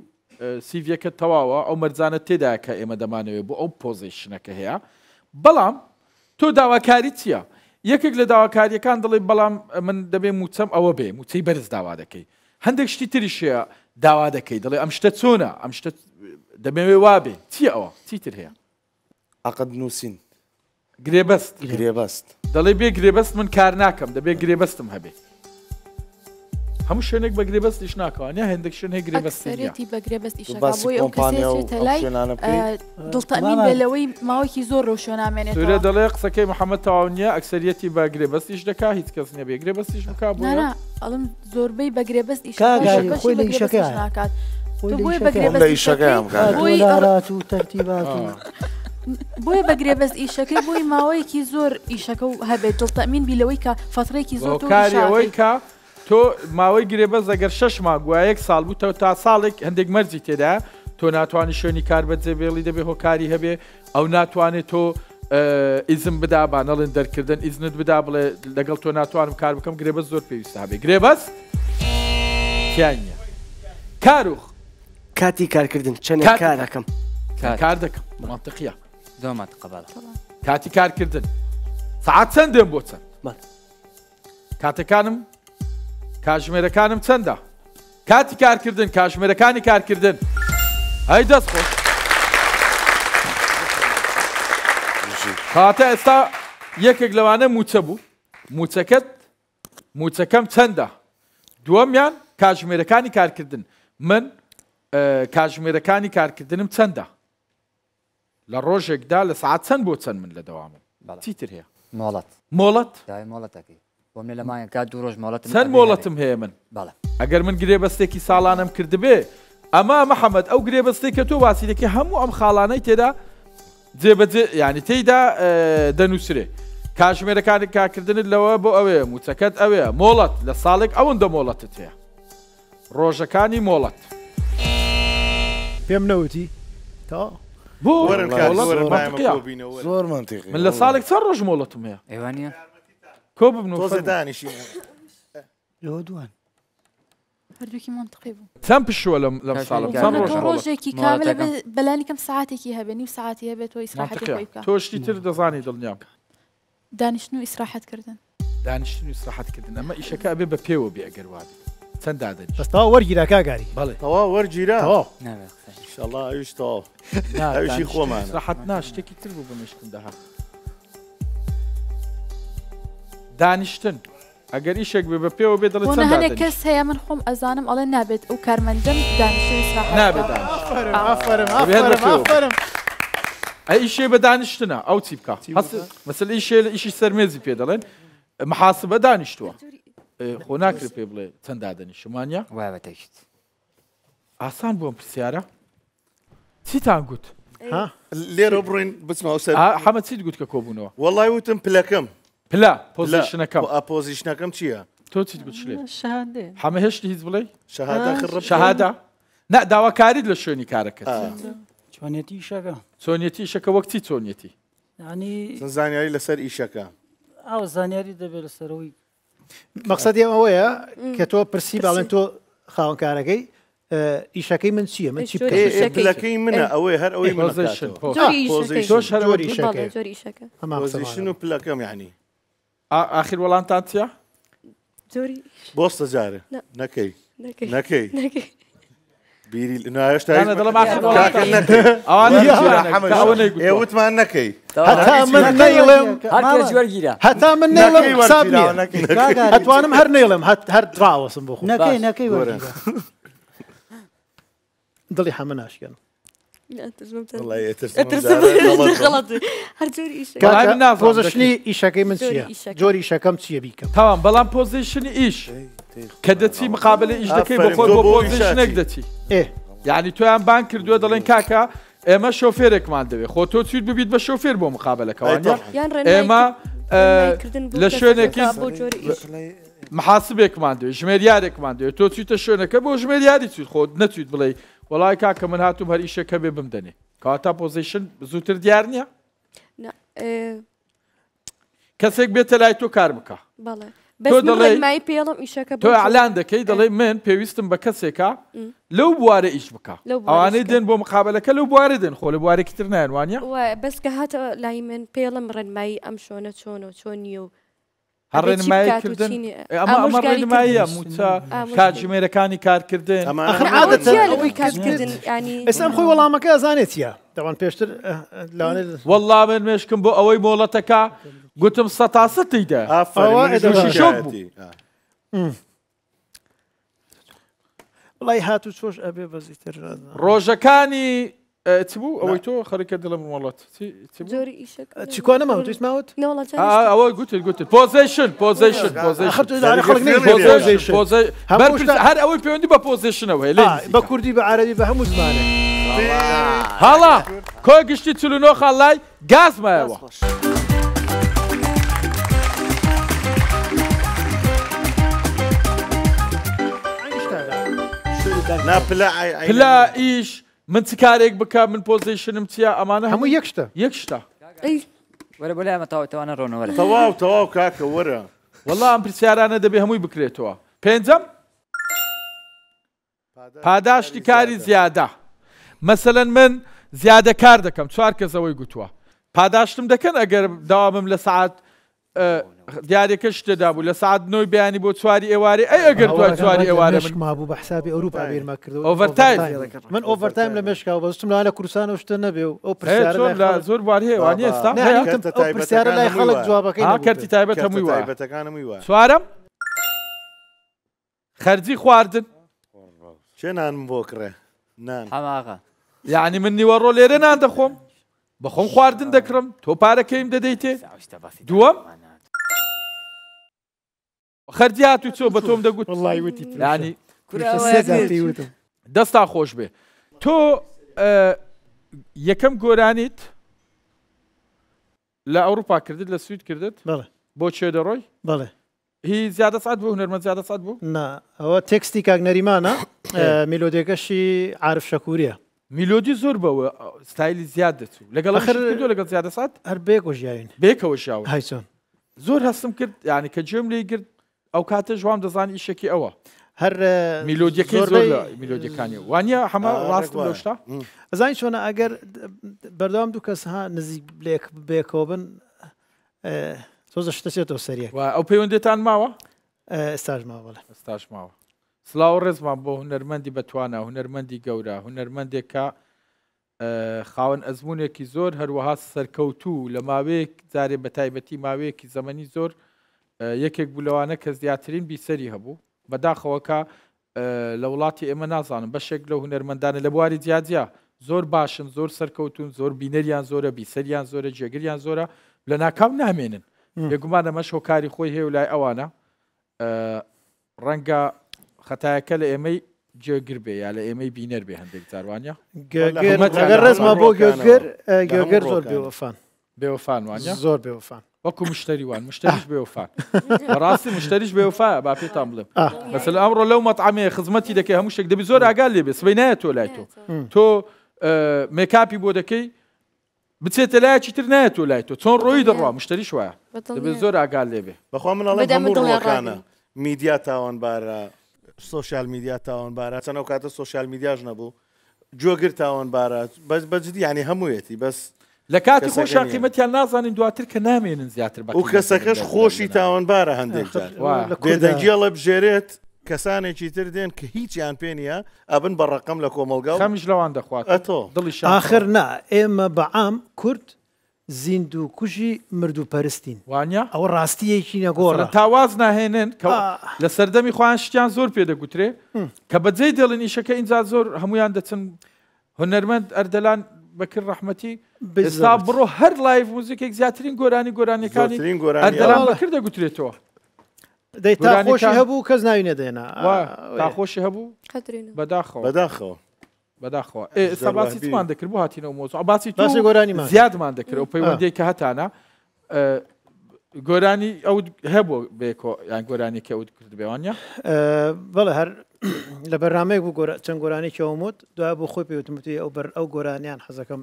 سیڤەکە تەواوە ئەو مەرزانە تێدا کە ئێمە دەمانەوێت بۆ ئەو پۆزیشنەکە هەیە بەڵام تۆ داواکاری چییە؟ یەکێک لە داواکاریەکان دەڵێ بەڵام من دەبێ موچەم ئەوە بێ موچەی بەرز داوا دەکەی هەندێک شتی تریشەیە داوا دەکەی دەڵێ ئەم شتە چۆنە ئەم شتە دەمەوێ وابێ چی ئەوە چیتر هەیە عقد نووسین گرێبەست گرێبەست دەڵێ بێ گرێبەست من کار ناکەم دەبێ گرێبەستم هەبێت هەموو شوێنێک بە گرێبەستیش ناکەوانە هەندێک شوێنێک گرێبەستێتی
بە گرێبەستیشڵتەمین لەوەی ماوەکی زۆر ڕۆشۆنامێنێت سورە
دەڵێ قسەکەی محەممەد تاوانە ئەکسەرەتی بە گرێبەستیش دەکا هیچ کەس نەبێ گرێبەستیش بک
ئەڵم زۆربەی بە گرێبەستی خۆی لە ناکات. لە
ئیشەکەیانڕات و
تەرتیبات
بۆیە بەگرێ بەست ئیشەکەی بۆی ماوەیەکی زۆر ئیشەکە و هەبێت دڵتەمین بیلەوەی کە فترێکی زۆر کاریەوەی
کا تۆ ماوەی گرێبەز ئەگەر شش ما گوایەک ساڵ بووتەوە تا ساڵێک هەندێک مەرزی تێدا تۆ ناتوانانی شوێنی کار بەجێبێڵی دەبێ هۆکاری هەبێ ئەو ناتوانێت تۆ ئیزم بدا بانەڵێن دەرکردن ئیزنت بدا بڵێ لەگەڵ تۆ ناتوانم کار بکەم گرێبەز زۆر پێویستابێ گرێبەز کیانە کاروخ کاتی کارکردن چەندێک کات- کار دەکەم کار دەکەم منتەقیە دۆمات قەبەڵە کاتی کارکردن سعات چەندێن بۆ چەند من کاتەکانم کاژمێرەکانم چەندە کاتی کارکردن کاژمێرەکانی کارکردن ئەی دەست خۆش کاتە ئێستا یەکێک لەوانە موچە بوو موچەکەت موچەکەم چەندە دووەمیان کاژمێرەکانی کارکردن من کاژمێرەکانی کارکردنم چەندە لە ڕۆژێکدا لە سعات چەند بۆ چەند من لە دەوامم چیتر هەیە مۆڵەت مۆڵەت مۆڵەتەکەی بۆ لەمایە کا دوو ڕۆژ مۆڵەت چەند مۆڵەتم هەیە من ئەگەر من گرێ بەستێکی ساڵانم کردبێ ئەما محەممەد ئەو گرێ بەستێککە تۆ واسیلەکە هەموو ئەم خاڵانەی تێدا جێبەجێ ینی تێدا دەنووسرێ کاژمێرەکانی کاکردنت لەوە بۆ ئەوێ موچەکەت ئەوەیە مۆڵەت لە ساڵێک ئەوەندە مۆڵەتت هەیە ڕۆژەکانی مۆڵەت. فيهم نوتي
تا
وين الكاس وين منطقية زور منطقي من اللي صالك
تفرج مولتهم يا ايوانيا كوب بنو توزي داني شي يودوان
هردوكي منطقي بو
تم بشو لم لم صالم تم روش كي كامل
بلاني كم ساعات يا هبني وساعات هي بيت ويسرح ويسراحتك ويبكى توشتي ترد
زاني دل نيام
دانشنو إسراحت كردن
دانشنو إسراحت كردن أما إشكا أبي ببيو بيأجر وادي چەند دادن بەستا وەرگیرەکە گاری بڵێ تەوا وەرگیرە
ئەوشله ئەوش تەواوشی خۆمان ڕحەت
ناشتێکی تر بوو بمشکندەها دانیشتن ئەگەر ئیشێک بێ بە پێوە بێت دەڵێت هەنێک کەس
هەیە من خۆم ئەزانم ئەڵێ نابێت ئەو کارمەندەم دانیشتن
ئەیشێ بە دانیشتنە ئەو چی بکە مەسل ئیشێ لە ئیشی سەرمێزی پێ دەڵێن محاسبە دانیشتووە. خۆ ناکرێت پێ بڵێ چەند دادننی شمانیا وابەتەشت ئاسان بۆم پرسیارە چیتان گوت لێرە بڕین
بچمەوە حەمە
چیت گوت کە کۆبوونەوە وەڵای وتم پلەکەم پلا پۆزیشنەکەم ئاپۆزیشنەکەم چییە؟ تۆ چیت گوت لێ حەمە هێشتی هیچ بڵێ شەهادا نا داواکاریت لە شوێنی کارەکەت چۆنێتی شەکە چۆنیەتی شەکە وەکتی چۆنیەتی زانیاری لەسەر ئیشەکە
ئاو زانیاری دەبێت لەسەرەوەی مەقصد ئێمە ئەوەیە کە تۆ پرسی باڵێن تۆ خاونکارەکەی ئیشەکەی من چییە من چی لەکەی منە ئەوەی هەر ئەوەی مەزشن و پلەکەم یعنی
ئاخیر وەڵامتان چیا؟ زۆری بۆستە جارە نەکەی
نەکەی
نەکەی.
بيري لانه ايش انا ضل معك والله انا حمد يا وتما نكي حتى من نيلم هركي جورجيرا حتى من نيلم حسابني هتوانم مهر نيلم
هر تراوسم بخو نكي نكي ورجيرا ضلي حمناش يعني
پۆزشنی
ئیشەکەی من چیە
جۆری ئیشەکەم چیە بیکەم تاوان بەڵام پۆزیشنی ئیش کە دەچی مقابل ئیش دەکەی بۆ خۆی بۆ پۆزیشنێک دەچی ئێ یعنی تویان بان کردووە دەڵێن کاکە ئێمە شۆفێرێکمان دەوێت خۆ تۆ چیت ببییت بە شۆفێر بۆ مقابلەکەوان ئێمە لە شوێنێکی محاسبێکمان دوێت ژمێریارێکمان دوێت تۆ چیتە شوێنەکە بۆ ژمێریاری چیت خۆ نەچیت بڵێ وڵای کاکە من هاتووم هەر ئیشەکە بێ بمدەنێ کاتا پۆزیشن زووتر دیار نییە کەسێک بێتە لای تۆ کار بکە تۆ ئالان دەکەی دەڵێ من پێویستم بە کەسێکە لەو بوارە ئیش بکە ئەوانەی دێن بۆ مقابلەکە لەو بوارە دێن خۆ لە بوارێکی تر نایوانە
بەسکە هاتە لای من پێڵم ڕێنمایی ئەم شۆنە چۆن و چۆن نیە و هەڕێنماییکردن ئەمە ئەمە ڕێنماییە موچە
کاتژمێرەکانی کارکردن
ئێستام خۆی وەڵامەکە ئەزانێت چە
دەوان پێشتر وەڵا من مێشکم بۆ ئەوەی مۆڵەتەکە گوتم سە تاسەتیدا بڵی هاتو چۆش ئەبێ بەزیتر ڕۆژەکانی أه، تبو او تو خريك دلا مرات تبو جوري
ايشك أه، تشيكو انا ما هو تسمع لا والله اه او
آه، قلت قلت بوزيشن بوزيشن بوزيشن اخذت انا خلق بوزيشن بوزيشن هر اول بيوندي بوزيشن او هلا بكردي بعربي بهم زمانه هلا كو قشتي تلونو خلاي غاز ما يوا
لا بلا
ايش من چ کارێک بک من پۆزیشنم چیە ئەمانە هەموو یەکشتە یەکشتە وەرە بۆ لای ئەمەتاوەتەوانە ڕۆنەوەرە تەواو تەواو کاکە وەرە وەڵام ئەم پرسیارانە دەبێ هەمووی بکرێتەوە پێنجەم پاداشتی کاری زیادە مەسەەن من زیادە کار دەکەم چوار کەسەوەی گوتووە پاداشتم دەکەن ئەگەر داوامم لە سعات دیارێکەش دەدابوو لە سعات نۆی بیانی بۆ چواری ئێوارێ ئەی ئەگەر دوای چواری ئێوارە
مابوو بە حسابی ئەوروپا بێرمە کردو ئۆڤەرتای من ئۆڤەرتایم لە مشکا بەستم لاانە کوردستان شتە نەبێ و ئەو زۆر بارهێوان ئێستا پرسیارە لای خەڵک جوابەکەی کردی
تایبەت هەمووی وایەتەکانم چوارم خەرجی خواردن چێنان بۆ کڕێ نان هەماغا یعنی من نیوەڕۆ لێرە نان دەخۆم بەخۆم خواردن دەکڕم تۆ پارەکەیم دەدەیتێ دووەم خەردیات و چۆ بە تۆم دەگوت وڵایوتیانی دەستا خۆش بێ تۆ یەکەم گۆرانیت لە ئەوروپا کردت لە سوید کردت بۆ چێ دەڕۆی بڵێ هی زیادە سعات بوو هنەرمە زیادە سعات بوو
ئەوە تێکستی کاک نەریمانە
میلۆدێکەشی عرف شەکووریە میلۆدی زۆر بەوە ستایلی زیاد دەچوو لەگەڵ خەر لەگەڵ زیادە سات هەر بێک ژیاین بێکەوە شاو هایچۆن زۆر هەستم کرد یعنی کە جێم لی گرت ئەو کاتە ژوام دەزان ئیشێکی ئەوە هەر میلۆدیەکەی زۆر میلۆدیەکانی وانە هەمە ڕاست لەشتا ئەزانانی چۆنە ئەگەر
بەردەوام دوو کەس ها نزیک بلێک بێکەوە بن تۆزە شتەسێتەوە
سەریە ئەو پەیوەندێتان ماوە ئێستاژ ماوەڵە ئێستاش ماوە سلااو ڕێزمان بۆ هوەرمەندی بەتوانە هوەرمەندی گەورە هوەرمەندێکە خاوەن ئەزمونێکی زۆر هەروەها سەرکەوتوو لە ماوەیەک جارێ بە تایبەتی ماوەیەکی زەمەنی زۆر یەکێک بولەوانە کە زیاترین بیسەری هەبوو بەداخەوەکە لە وڵاتی ئێمە نازانم بەشێک لە هوەرمەندانە لە بواری جیاجیا زۆر باشن زۆر سەرکەوتون زۆر بینەریان زۆرە بیسەریان زۆرە جێگریان زۆرە لە ناکام نامێنن یەگومانە مەش هۆکاری خۆی هەیە و لای ئەوانە ڕەنگە خەتایەکە لە ئێمەی گوێگر بێ یا لە ئێمەی بینەر بێ هەندێک جاروانە ڕێزمە بۆ گوێگر گوێگر زۆر بێوەفان بێوەفانوانە زۆر بێوەفان وەکو مشتریوان مشتریش بێوفا ڕاستی مشتریش بێوفا با پێتان بڵێ مەسل ئەمڕۆ لەو مەطعامەیە خزمەتی دەکەی هەموو شتێک دەبی زۆر ئاگال لێ بێ سبەی نایە تۆ لای تۆ تۆ مێکاپی بۆ دەکەی بچێتە لای چیتر نایە تۆ لای تۆ چۆن ڕۆی دەڕوا مشتریش وایە دەبێت زۆر ئاگال لێ
بێ بەخوا منڵ هەمووڕەکانە میدیا تاوانبارە سوۆشال میدیا تاوانبارە چەنەو کاتە سوۆشال میدیاژ نەبوو جۆگر تاوانبارە بەس بەجددی ینی هەموویەتی بەس لە کاتی خۆشیان
قیمەتیان نازانین دواتر کە نامێنن زیاتر بە و کەسەکەش خۆشی تاوانبارە هەندێک بێدەنگیڵە
بژێرێت کەسانێکی تر دێن کە هیچیان پێنیە ئەبن بە ڕقم لە کۆمەلگا هەمیش لەوان دەخوات ئەتۆ دڵیش آخر
نا ئێمە بەعام کورت زیند و کوژی مردوو پەرستین وانە ئەوە ڕاستیەکی
نەگۆڕە تاواز ناهێنن کە لە سەردەمی خوۆیان شتیان زۆر پێدەگوترێ کە بەجێ دڵن ئیشەکە ئینجا زۆر هەمویان دەچن هنەرمەند ئەردەلان بەکرد ڕحمەتی ئێستا بڕۆ هەر لایف موزیکێک زیاترین گۆرانی گۆرانەکانی گۆرانیدەڵام بەکردە گوترێتەوە دەیتانۆشی هەبوو کەس ناوینە دێنا تاخۆشی هەبوو بەداخەوە بەداخەوە بەداخەوە ئێستا باسی چمان دەکرد بۆ هاتینەوە مۆزۆ باسی باسی گۆرانی زیادمان دەکرد و پەیوەندی کە هەتانە گۆرانی ئەو هەبوو بێکۆ یان گۆرانی کە ئەوت کرد بێوانە بەڵە هەر لە
بەرنمەیەک بوو چەند گۆرانی چۆمت دوای بۆ خۆی پێوتمتی ئەو بەر ئەو گۆرانیان حەزەکەم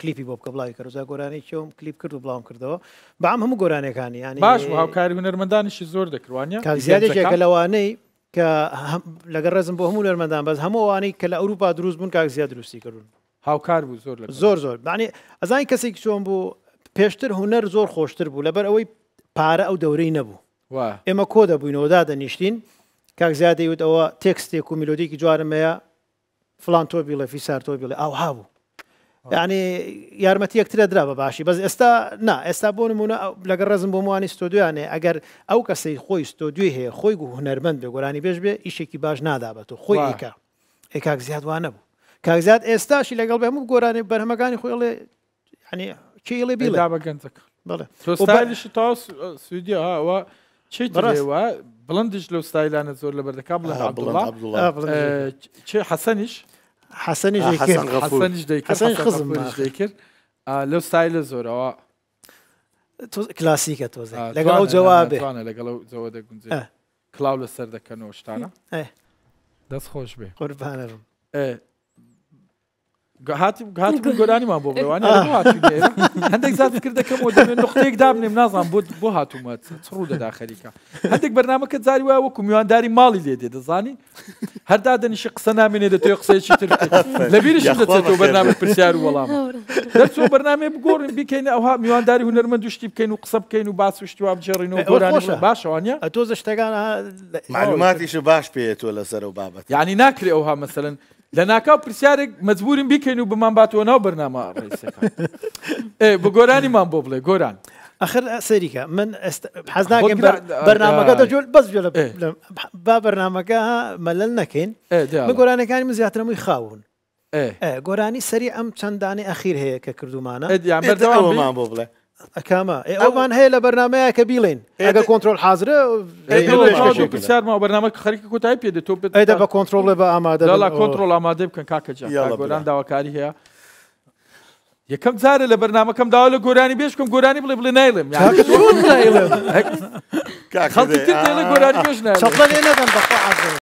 کلیپی بۆ بکە بڵاوی کە ڕزا گۆرانی چۆم کلیپ کرد و بڵام کردەوە بەام هەموو گۆرانەکانی ینی باش هاوکاری
هنەرمەندانیشی زۆر دەکروانە زیادێکێکە
لەوانەی کە لەگە ڕزم بۆ هەموو لەرمەدان بەس هەمووانەی کە لە ئەوروپا دروست بوون کاک زیاد دروستی کردون هاوکار بوو زۆر زۆر زۆر بانی ئەزانی کەسێک چۆن بوو پێشتر هوەر زۆر خۆشتر بوو لەبەر ئەوەی پارە ئەو دەورەی نەبوو ئێمە کۆ دەبووینەوە دادەنیشتین کاک زیادەیوت ئەوە تێکستێک و میلۆدیکی جوارمەیە فلان تۆ بیڵە فیسار تۆ بیڵێ ئاو هابوو ینی یارمەتی یەکترە درا بە باشی بەس ئێستا نا ئێستا بۆ نمونە لەگە ڕزم بۆ موانی ستۆدویانێ ئەگەر ئەو کەسەی خۆی ستۆدوی هەیە خۆی و هوەرمەند بێ گۆرانی بێژ بێ ئیشێکی باش نادا بە تۆ خۆی ئیکە ئێکاک زیادوانە بوو کاکزیاد ئێستاشی لەگەڵ بێم و گۆرانی بەرهەمەکانی خۆڵێ ینی کیڵێ بیڵ بەگەنتەکە بڵێ تۆستایشی
تا سوودیەوە چی بڕێوە بڵندش لەو ستایلانە زۆر لە بەردەکە بڵێ چێ حەسەنیش حەسەنیش خزم دەکرد لەو ستایلە زۆرەوە کلاسیکە تۆز لەگەڵ ئەو جوابێتوانە لەگەڵ جەوە دەگونج کلااو لە سەر دەکەنەوە شتانە دەست خۆش بێ قوربانەم هات گۆرانیمان بۆ بڕوانە هەندێک زیاد کرد دەکەم نقطەیەک دابنێم نازانم بۆ بۆ هاتوومەت چڕوو دەدا خەریکە هەندێک بەرنمەکە زاری وایە وەکو میوانداری ماڵی لێ دێ دەزانی هەردا دەنیشی قسە نامێنێ دەتێ قسەیەکی تر لەبیرش دەچێتەوە بەرنامە پرسیار وەڵام دەچۆ بەرنامێ بگۆڕن بکەین ئەوها میوانداری هوەرمە دوشتی بکەین و قسە بکەین و باس و شتیوا بجێڕینەوە گۆران باشوانە ئەتۆ زەشتەکان معلوماتیش
باش پێێتەوە لەسەر و بابەت
یعنی ناکرێ ئەوها مەسەرن لە ناکاو پرسیارێک مەجبورین بیکەین و بمان باتەوە ناو بەرنامە بە گۆرانیمان بۆ بڵێ گۆران. آخر سەریکە من حەزناکەم
بەرنمەکە جۆر بەس با بەرنمەکە مەلل نەکەین گۆرانەکانی من زیاترەمووی خاون. گۆرانی سەری ئەم چەندانی ئەخیر هەیە کە کردومانە بۆ بڵێ. ئەکامە ئەومان هەیە لە بەرنمەیە کە بیڵین ئەگە کۆنتترۆل حازرە
پرسیارمەوە بەرنامە خەرکی کۆتای پێ دەۆ ئەدا بە کۆنتترۆل بە ئامادە لە کۆنتترۆل ئامادە بکەن کاکەجان گۆران داواکاری هەیە یەکەم جارە لە بەرنمەکەم داوا لە گۆرانی بێشکم گۆرانی بڵێ بڵێ نایڵم
خەڵکی تر لە گۆرانی پێش نەدەم بەخوا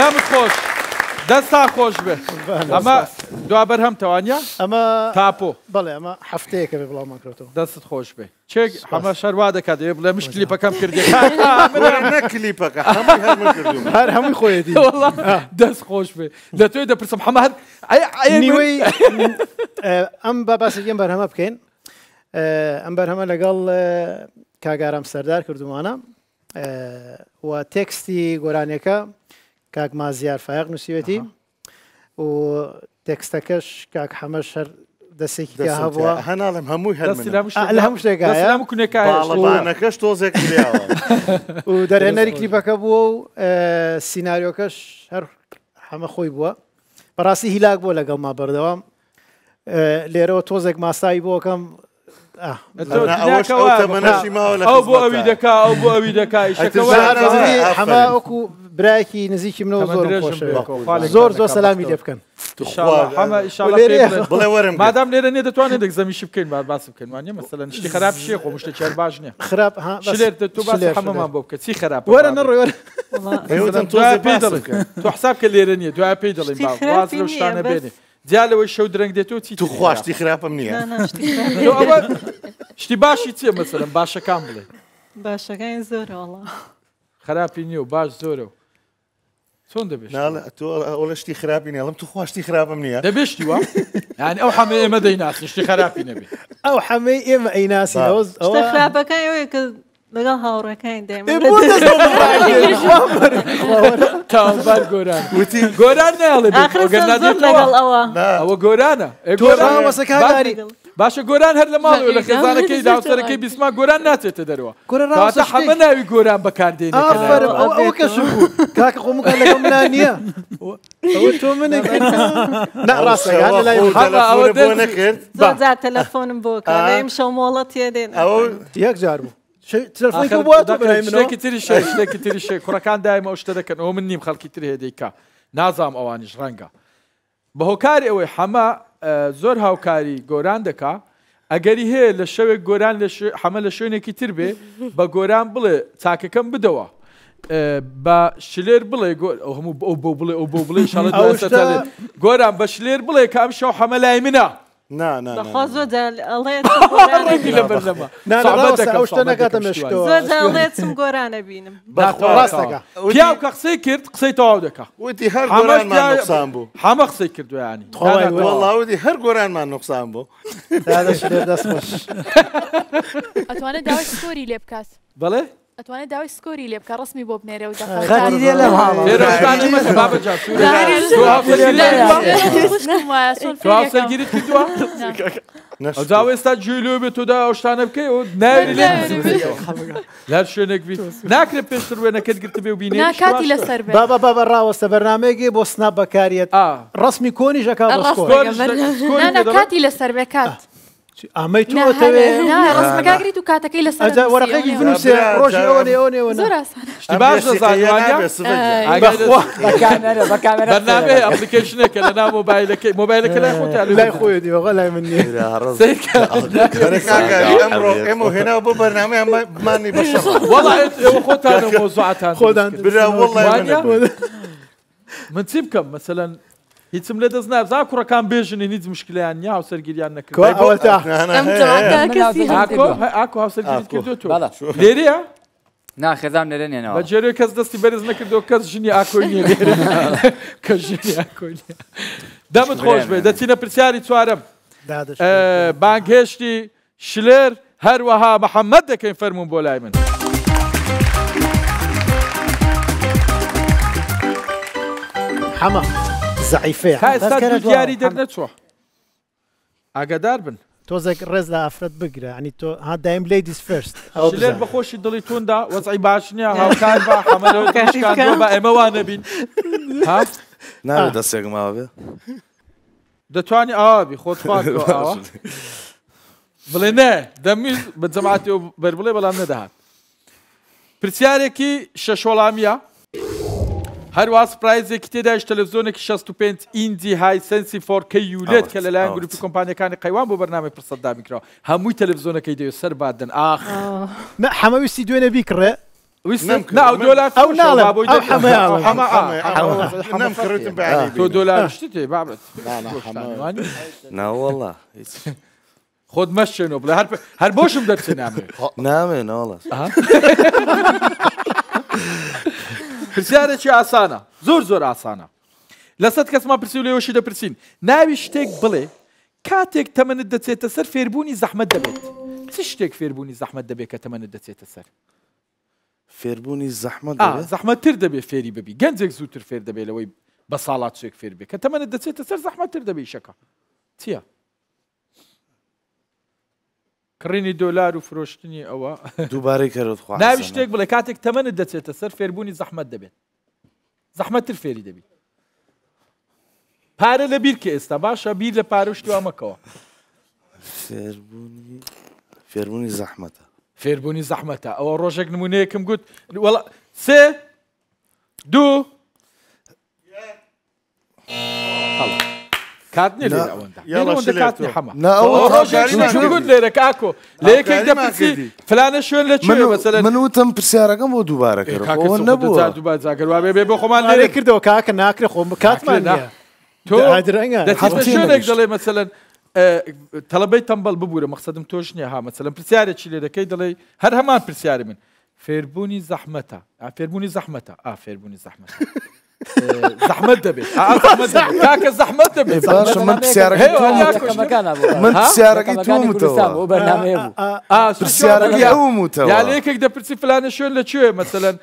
دام خۆش دەستا خۆش بێت ئەمە دوابەر هەم تەوانە ئەمە تاپۆ بڵێ ئەمە هەفتەیەکە بێ بڵاو ماکرێتەوە دەست خۆش بێ چێک ئەمە شەروا دەکات دەوێت بڵێ مش کم کردی کلیپەکە هەر هەمووی خۆیەتی دەست خۆش بێ لە توێ دەپرسم حەمە هەر
نیوەی ئەم با ام بر بکەین اه، ئەم بەرهەمە لەگەڵ سردار اه، سەردار کردومانە اه، و تکستی گۆرانەکە کاک مازیار فایق نووسیوەتی و تێکستەکەش کاک حەمە شەر دەسێکی هەبووە هەناڵم هەمووی لە هەم شتێکم کوونەکەش تۆزێک و دەرێنەری کلیپەکە بووە و سینناریۆکەش هەر هەمە خۆی بووە بەڕاستی هیلاک بووە لەگەڵ ما بەردەوام لێرەوە تۆزێک ماسایی بۆکەم ئەو بۆ
ئەوی دەکا ئەو بۆ ئەوی دەکای هەما
وەکو براکی نزیکی منەوە زۆر زۆر زۆر سەلامی لێ بکەن
بڵێ وەرم مادام لێرە نێ دەتوانێت دەگزەمیشی بکەین با باس بکەینوانە مەسەلەن نیشتی خراپ شێ خۆ مشتە چێر باش نیە خراپ تۆ هەمەمان بۆ بکە چی خراپ وەرە نڕۆ تو حساب کە لێرە نیە دوای پێی دەڵێن باز لەو شتانە بێنێ جا لەوەی شەو درەنگ دێتەوە چی تو خواشتی خراپم نییە شتی باشی چیە مەسەرم باشەکان بڵێ
باشەکان زۆرەڵە
خراپی نییە و باش زۆرە و چۆن دەبێت ئەوە شتی خراپی نیڵم تو خواشتی خراپم نییە دەبێشتی وە یان ئەو حەمە ئێمە دەیناسی شتی خراپی نەبێت
ئەو حەمەی ئێمە ئەیناسی
خراپەکان ئەوەیە کە لەگەڵ هاوڕەکەین
تاوبار گۆران وتی گۆران ناڵێ لەگەڵ ئەوە ئەوە گۆرانە گۆرانەسەکاری باشە گۆران هەر لە ماڵ لە خێزانەکەی داوسەرەکەی بیسما گۆران ناچێتە دەرەوە گۆرانتە حەمە ناوی گۆران بەکاردێن کەس کاکە خۆمەکە لەگەڵ نییە تۆ من
ناڕاستەکە نەکرد تەلەفۆنم بۆ ئەم شەو مۆڵەت
تێدێن ئەو
یەک جار بوو تریشتێکی تریشێ کوڕەکان دایمە شتە دەکەن ئەو من نیم خەڵکی تر هێدەیکا نازام ئەوانیش ڕەنگە بە هۆکاری ئەوەی حەمە زۆر هاوکاری گۆران دکا ئەگەری هەیە لە شەوێک گۆران حەمە لە شوێنێکی تر بێ بە گۆران بڵێ چاکەکەم بدەوە بە شلێر بڵێ هەموو بۆ بڵێ ئەو بۆ بڵێ شڵ گۆران بە شلێر بڵێ کام شەو حەمە لای منە نه نه بەخوا زۆر ئەڵێتەکەم زۆرڵێتم
گۆرانە بینم
پیاو کە قسەی کرد قسەی تەواو دەکە وتی هەر نقصان بوو هەمە قسەی کردویانی
وڵاودی هەر گۆرانمان نقصان بوو
ئەتوانێت داوای سۆری لێ بکات بڵێ؟ ئەتوانێت داوای سکۆری لێ بکە ڕستمی بۆ بنێرە و لها کردووە
ئەجااو ئێستا جوێلو بێت تۆدا شتانە لا و ناوی لەر شوێنێک ناکرێت پێشتر وێنەکەت گرت بێ و
بینی کاتی لەسەر بابا
بابە ڕاوەستە بەرنمەیەکی بۆ سنا بەکارێت ڕستمی کۆنیژەکە
کاتی لەسەر بێ کات.
ئامەی توەوەگەری
و کاتەکەی لە سەر وەرەقەی بنووسێ ڕۆژی ئەوەێ ئەوێ
باشنامێ ئەپلیکیشنێکە لە نام مۆبایلەکەی مۆبایلەکە لای خۆتان لای خۆی دیوەغە لای من
ئەمڕۆ ئێمە هێناوە
بۆ بەرنامە ئەمەمانی بەش وڵایەوە خۆتان مۆزوعاتان خۆدان برا وڵای من چی بکەم مەسەلەن هیچم لە دەست نابزا کوڕەکان بێژنی هیچ مشکلیان نیا و سەرگیریان نەکرد
لێرە ناخێزان لەرێنێنەوە
بەجێرێ کەس دەستی بەرز نەکردو کەس ژنی ئاکۆنیە کە ژنی ئاکۆنیە دەمت خۆش بێ دەچینە پرسیاری چوارم بانگهێشتی شلێر هەروەها بەحەممەد دەکەین فەرمونون بۆ لای من. حمام زعیفەیە دیاری دەرنەچوە
ئاگادار بن تۆزێک ڕێز لە ئافرەت بگرە ئەنی تۆ ها دایم لی دیسفرست لێر
بەخۆشی دڵی توندا وەزای باش نییە هاوکار بە حەمەەوە بە ئێمەوان نەبین ناوێت دەستێک ماوێ دەتوانانی ئاوی خۆت بڵێ نە دەمی بە جەماتی و بەر بڵێ بەڵام نەداهات پرسیارێکی شەشوەڵامیە هەروواز پرایزێکی تێداش تەلەڤزۆنێکی 65 e ئیندی های سنسی فۆرکە یولێت کە لەلایەن گروپی کۆمپانیەکانی قەیوان بۆ بەرنامی پرسەدا میکرا هەمووی تەلەڤزۆنەکەی دەوێت سەر بادن ئاخ آه. حەمەویستی دوێنە تو ئەو شدی بابت نه تێ نه ناوەڵە هیچ خود مشينو بلا هر هر در مدرسين نامه نه والله پرسیارێکی ئاسانە زۆر زۆر ئاسانە لەسەد کەسما پرسی لێوەشی دەپرسین ناوی شتێک بڵێ کاتێک تەمەنت دەچێتە سەر فێربوونی زەحمت دەبێت چ شتێک فێربوونی زەحمت دەبێت کە تەمەنت دەچێتە سەر فێربوونی زەحمت زەحمەتتر دەبێت فێری ببی گەنجێک زووتر فێر دەبێت لەوەی بە ساڵات شێک فێر بێت کە تەمەنت دەچێتە سەر زەحمەتتر دەبێت شەکە چییە؟ کڕینی دۆلار و فرۆشتنی ئەوە
دووبارەی کەوتخوا ناوی شتێک
بڵێ کاتێک تەمەنت دەچێتە سەر فێربوونی زەحمت دەبێت زەحمەتتر فێری دەبیت پارە لە بیر کە ئێستا باشە بیر لە پارۆشتی ئەمەکەوە فێربوونی زەحمەتە فێربوونی زەحمەتە ئەوە ڕۆژێک نمونەیەکم گوت وڵە سێ دوو کاتنی حەمەگووت لێرە کاکۆ لە یەکێک دەپسی
فلانە شوێن لە من وتم پرسیارەکەم بۆ دووبارەکە نەبوو
دووبار زاگەوا بێ بۆ خۆمان لێرە کردەوە کاکە ناکرێ خۆم کاتمان تۆ شوێنێک دەڵێ مەسەلەن تەلبەی تەمبەل ببوورە مەقصدم تۆش نیە ها مەسەلەن پرسیارێکی لێ دەکەی دەڵێ هەر هەمان پرسیاری من فێربوونی زەحمەتە ئافێربوونی زەحمەتە ئافێربوونی زەحمەتە زەحمت دەبێت کاکە زەحمت دەبێت من پرسیارەکەی تومتەوە پرسیارەکەی ئەومتەوە یا لەیەکێک دەپرسی فلانە شوێن لەکوێ مەسەلەن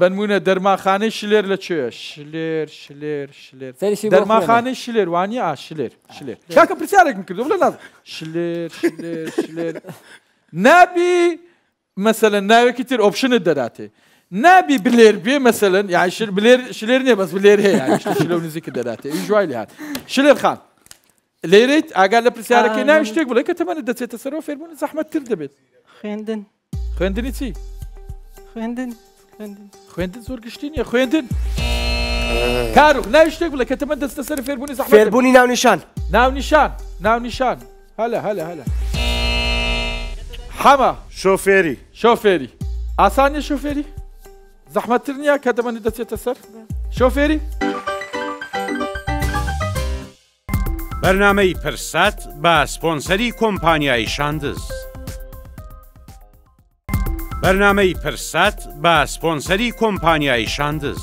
بنمونە دەرماخانەی شلێر لە چێ شلێر شلێر شلێر دەرماخانەی شلێر وانی ئا شلێر شلێر چاکە پرسیارێکم کردو لە ناز شلێر شلێر شلێر نابی مەسەلەن ناوێکی تر ئۆپشنت دەداتێ نبي بلير بي مثلا يعني شل بلير شليرني بس بلير هي يعني شل شلو نزيك دراتي يجواي لي هاد شلير خان ليريت اقال لبرسيارة كي آه. نام شتيك بلاي كتمان دتسي تسرو فيرمون زحمة تردبت خيندن خيندن تي خيندن خيندن خيندن زور قشتين يا خيندن كاروخ نام شتيك بلاي كتمان دتسي تسرو فيرمون زحمة فيربوني ناو نشان ناو نشان ناو نشان هلا هلا هلا حما شوفيري شوفيري آسان شوفيري زەحمەتتر نییە کە دەمەنی دەچێتە سەر شۆفێری
بەرنمەی پرسات بە سپۆنسەری کۆمپانیای شاندز. بەرنمەی پرسات بە سپۆنسەری کۆمپانیای شاندز.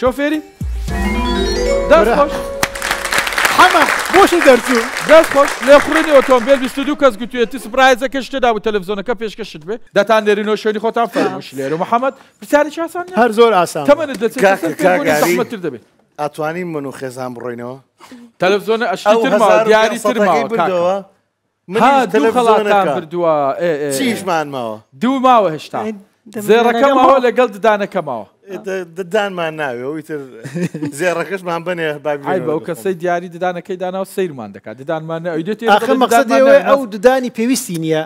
شۆفێری دەڕۆش. حەمە بۆشی دەرچوو دەست خۆش لێ خوڕێنی ئۆتۆمبیل 22 کەس گوتوێتی سپرایزەکە شتێدا و تەلەڤزیۆنەکە پێشکەشت بێ دەتان دەرینەوە شوێنی خۆتان فەرموش لێرە محەممەد پرسیاری چاسان هەر زۆر ئاسان تەمەنت دەچێتتر دەبێت ئاتوانی من و خێزان بڕۆینەوە تەلەڤزیۆنە ئەشتر دیاری ترماوە ها دوو خەڵاتان بردووە چیشمان ماوە دوو ماوە هێشتا زێڕەکە ماوە لەگەڵ ددانەکە ماوە ددانمان ناوێ ئەویتر زێڕەکەشمان بنێ بای بە ئەو کەسەی دیاری ددانەکەی داناوە سیرمان دەکات ددانمان ئەو ددانی پێویستی نییە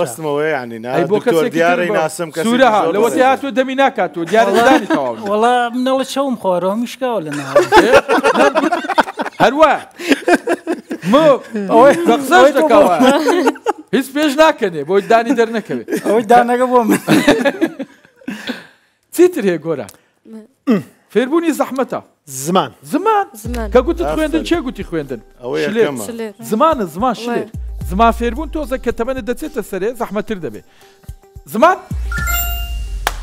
بەستمەوەی عنی بۆ کەس دیارەی ناسم کەسورە لەوە هاتووە دەمی ناکاتوە دیارەوەڵە منەڵە چەوم خۆرەوە میشکاوە لە ناو هەروە بەقزەکەەوە هیچ پێش ناکەنێ بۆی دانی دەرنەکەوێت ئەوەی دانەکە بۆ من. چیتر هەیە گۆرە فێربوونی زەحمەتە زمان زمان کە گوتت خوێندن چێ گوتی خوێندن زمانە زمان شلێر زما فێربوون تۆزە کە تەمەە دەچێتە سەرێ زەحمەتر دەبێت زمان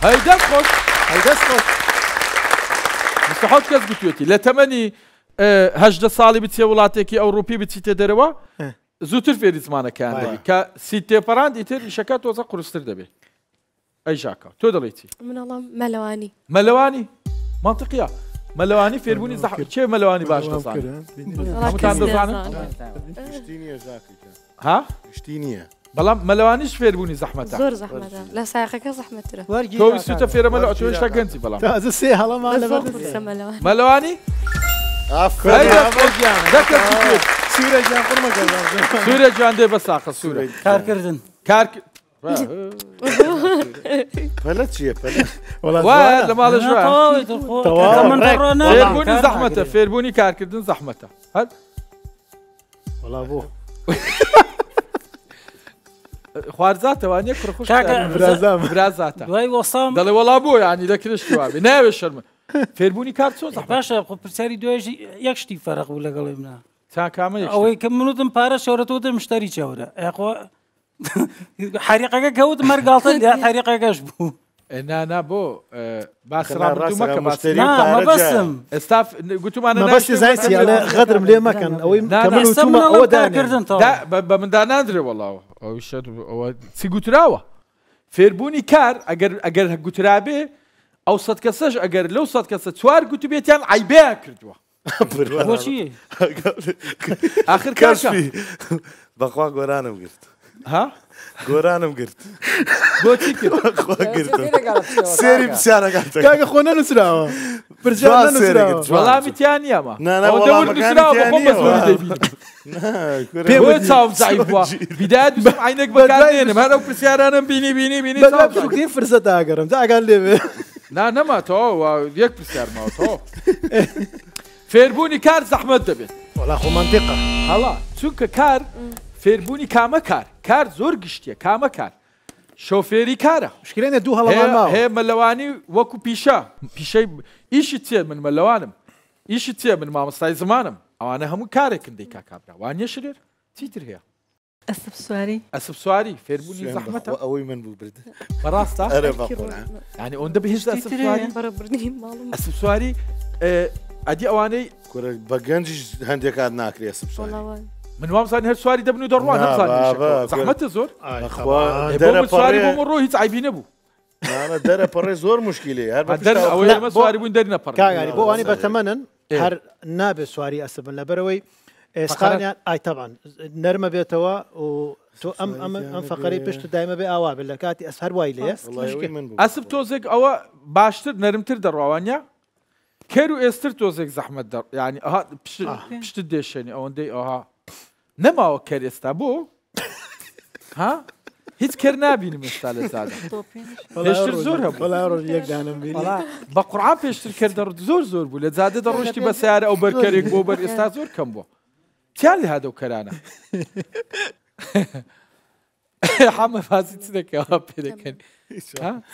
هەیدا خۆش هەدەست خۆش حوت کەس گوتوێتی لە تەمەنیهدە ساڵی بچێ وڵاتێکی ئەوروپی بچیتە دەرەوە زووتر فێری زمانەکان کە سیتێپەران ئیتر شەکە تۆزە قرستر دەبێت. اي شاكا تو
من الله ملواني
ملواني منطقية ملواني فيربوني زح چێ ملواني باش ها شتی نییە بەڵام مەلەوانیش فێربوونی زەحمەت زۆر زەحمەت
لە سایقەکە زەحمەترە
سوتە فێرە مەلەوە هێشتا گەنتی بەڵام
سێ
هەڵەمان
مەلەوانی سوريا جان دێ بە ساخە سوريا کارکردن کار پەلە چیە لە ماڵەژبوونی زەحمەتە فێربوونی کارکردن زەحمەتە هەر وڵا بۆ خوارزاتەوانە کوڕخشازاتە دوای وەسام دەڵێ وڵا بۆ ینی دەکرشتیوابێ ناوێ شەرمە فێربوونی کار چۆ باشە پرسیاری دوێژی یەک شتی فەرق بوو لەگەڵێ منە تا
کامە ئەوەی کە منوتم پارە شەورەتەوە دە مشتری چاورە
ئەخوا حریقەکە کەوت مەرگڵتە حریقەکەش بوو. نانا بۆ باسم ئستاف گوتومانە بەشتی زایسیە غەدرم لێ مەکەن
ئەوەیکردن
بە مندا نادرێ وڵاوە ئەوە چی گوتراوە فێربوونی کار ئەگەر گوترابێ ئەو سەد کەسەش ئەگەر لەو سەد کەسە چوار گوتوبێتیان ئایبەیە کردووە آخر کارشی
بەخوا گۆرانم گرت
ها گۆرانم گرت
سێری پرسیارەکە خۆ نەنووسراوە
وەڵامیتیان نیەمە بیدات عینێک بەێنم هەرە پرسیارانم بینی بینی بینی فرسە داگەرم داگەر لێبێ نا نەماتەوە یەک پرسیارماوە فێربوونی کار زەحمەت دەبێت وەڵا خۆمانتیقە هەڵا چونکە کار فێربوونی کامە کار کار زۆر گشتە کامە کار شۆفێری کارە شکرێنە دوو هەڵەوان هەیە مەلەوانی وەکو پیشە پیشەی ئیشی تێ من مەلەوانم ئیشی تێ من مامۆستای زمانم ئەوانە هەموو کارێکندەی کا کابرا وانە شرێر چیتر هەیە
ئەسب سواری
ئەسب سواری فێربوونی زەحمەت ئەوەی من بوو برد بەڕاستە ینی ئەوەندە بەهێش
ئەسب
سواری ئەدی ئەوانەی بە گەنجش هەندێک کار ناکرێ ئەسب
سواری من وام صار هالسواري دبنو دروان هم صار آه، آه، زحمت زور اخوان آه، درا سواري مرو روحي تعيبين ابو انا دره بري زور مشكله هر بدر اول ما سواري بو درنا بري يعني بو اني بتمنن
هر ناب سواري اسبن لبروي اسقانيا إيه، اي طبعا نرمه بيتوا و تو ام ام ام فقري بشتو دائما بأوا
بالكاتي اسهر وايلي اسب توزك او باشتر نرمتر دروانيا كيرو استر توزك زحمت در يعني ها بشت ديشني او اندي اها نەماوە کەرێستا بۆ ها هیچ کەر نبینم ئێستا لە
پێشتر زۆر
بە قڕان پێشتر کردە زۆر زۆر بوو لە زیادە دەڕۆشتی بە سیارە ئەو بەرکەرێک بۆ بەر ئێستا زۆر کەم بووە تیان لە هادە و کەرانە حمە فازی چ دەکەەوە پێ دەکەن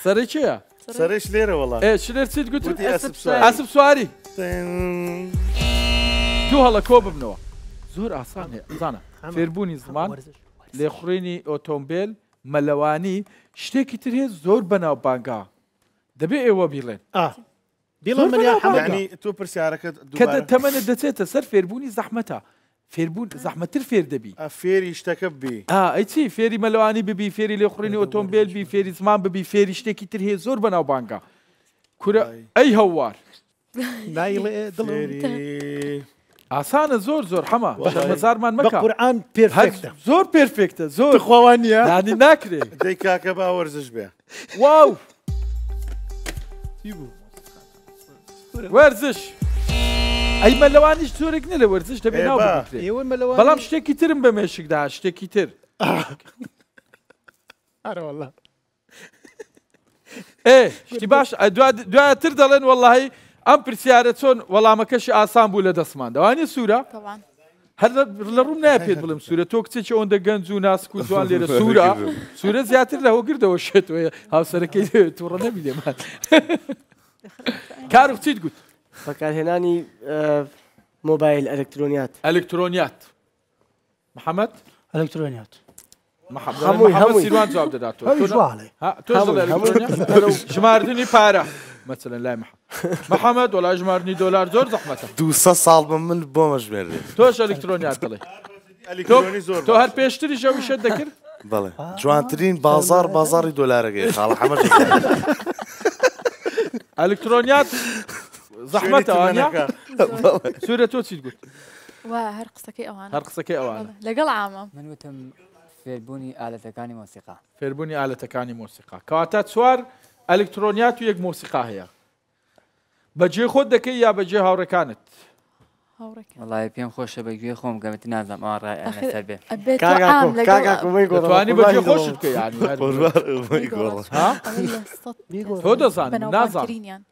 سەر چیە؟ سەرش لێرە وڵات لێر چیت گوت ئەسب سواری تو هەڵە کۆ ببنەوە زۆر ئاسان زانە فێربوونی زمان لێخڕێنی ئۆتۆمبیل مەلەوانی شتێکی تر هێز زۆر بەناوبانگا دەبێ ئێوە بیڵێن تۆ پرسیارەکەت تەمەە دەچێتە سەر فێربوونی زەحمەتە فێربوون زەحمەتر فێر دەبی فێری شتەکە ببی ئەچی فێری مەلەوانی ببی فێری لێخڕێنی ئۆتۆمبیل بی فێری زمان ببی فێری شتێکی تر هەیە زۆر بەناوبانگا کورە ئەی هەوار نایڵێ دڵێری ئاسانە زۆر زۆر هەما بەزارمان مەکە قورآان پێرفکتە زۆر پێرفکتە زۆر خۆوانە نانی ناکرێت دەی کاکە باوەرزش بێ واو وەرزش ئەی مەلەوانیش زۆرێک نە لە وەرزش دەبێت بەڵام شتێکی ترم بە مێشکدا شتێکی تر ئەرەوەله ئێ شتی باش دواتر دەڵێن وەڵی ئەم پرسیارە چۆن وەڵامەکەشی ئاسان بوو لە دەسمان دەوانی سوورە هەر لە ڕوم نایە پێت بڵم سوورە تۆ کچێکی ئەوەندە گەنج و ناسک و جوان لێرە سوورە سوورە زیاتر لەەوە گردەوە شێتەوە هاوسەرەکەی تووڕە نەبیێمان کار بچیت گوت بەکارهێنانی مۆبایل ئەلکترۆنیات ئەلکترۆنیات محەممەد ئەلکترۆنیات محەممەد سیروان جواب دەدات ژماردننی پارە مثللا لای محەممەد وڵای ژمارنی دلار زۆر زەحمەتە
دو ساڵ بە من بۆ مەژمێر
تۆش ئەلکترۆنیات دڵێ تۆ هەر پێشتری شەویشە دەکرد
بڵێ جوانترین بازار
بازاری دلارەگەی خاڵ حەمە ئەلکترۆنیات زەحمەتەوانە سوورە تۆ چیت گوت
هەر قسەکەی ئەوان هەر قسەکەی ئەوان لەگەڵ ئامە من وتم
فێربوونی ئالەتەکانی مۆسیقا فێربوونی ئالەتەکانی مۆسیقا کاتە چوار ئەلکترۆنیات و یەک مۆسیقا هەیە بەجێ خۆت دەکەی یا بەجێ هاوڕەکانت وڵی پێم خۆشە بە گوێ خۆم گەمت
نازم ئاڕایوانی بە خۆش
تۆ دەزان نازانین.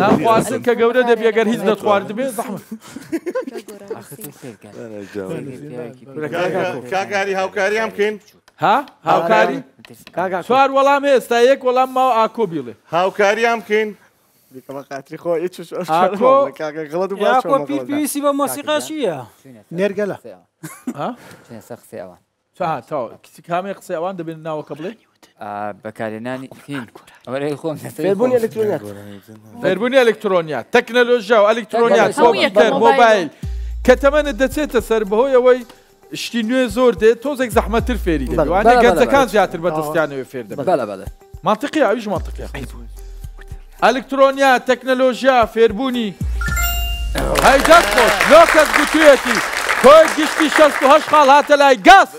ناخوازن کە گەورە دەبێگەر هیچ دەتوارد بێ
کاکاری هاوکاری هەمکەین ها هاوکاری چوار وەڵام ئێستا یەک وەڵام ماوە ئاکۆ بیڵێ هاوکاریان بکەین پێویستی بە مۆسیقا چیە نێرگەلە
کچی کامی قسە ئەوان دەبێن ناوەکە بڵێ بەکارێنانی فێربوونی ئەلکترۆنیا تەکنەلۆژیا و ئەلکترۆنیا مۆبایل کە تەمەە دەچێتە سەر بەهۆی ئەوەی شتی نوێ زۆر دێت تۆزێک زەحمەتر فێری دەوانێت بله، بله، گەنجەکان بله، زیاتر بە دەستیانەوە فێر دەبێت ئاویش منطقی ئەلکترۆنیا تەکنەلۆژیا فێربوونی خۆش کۆی گشتی خاڵ هاتە لای گاز.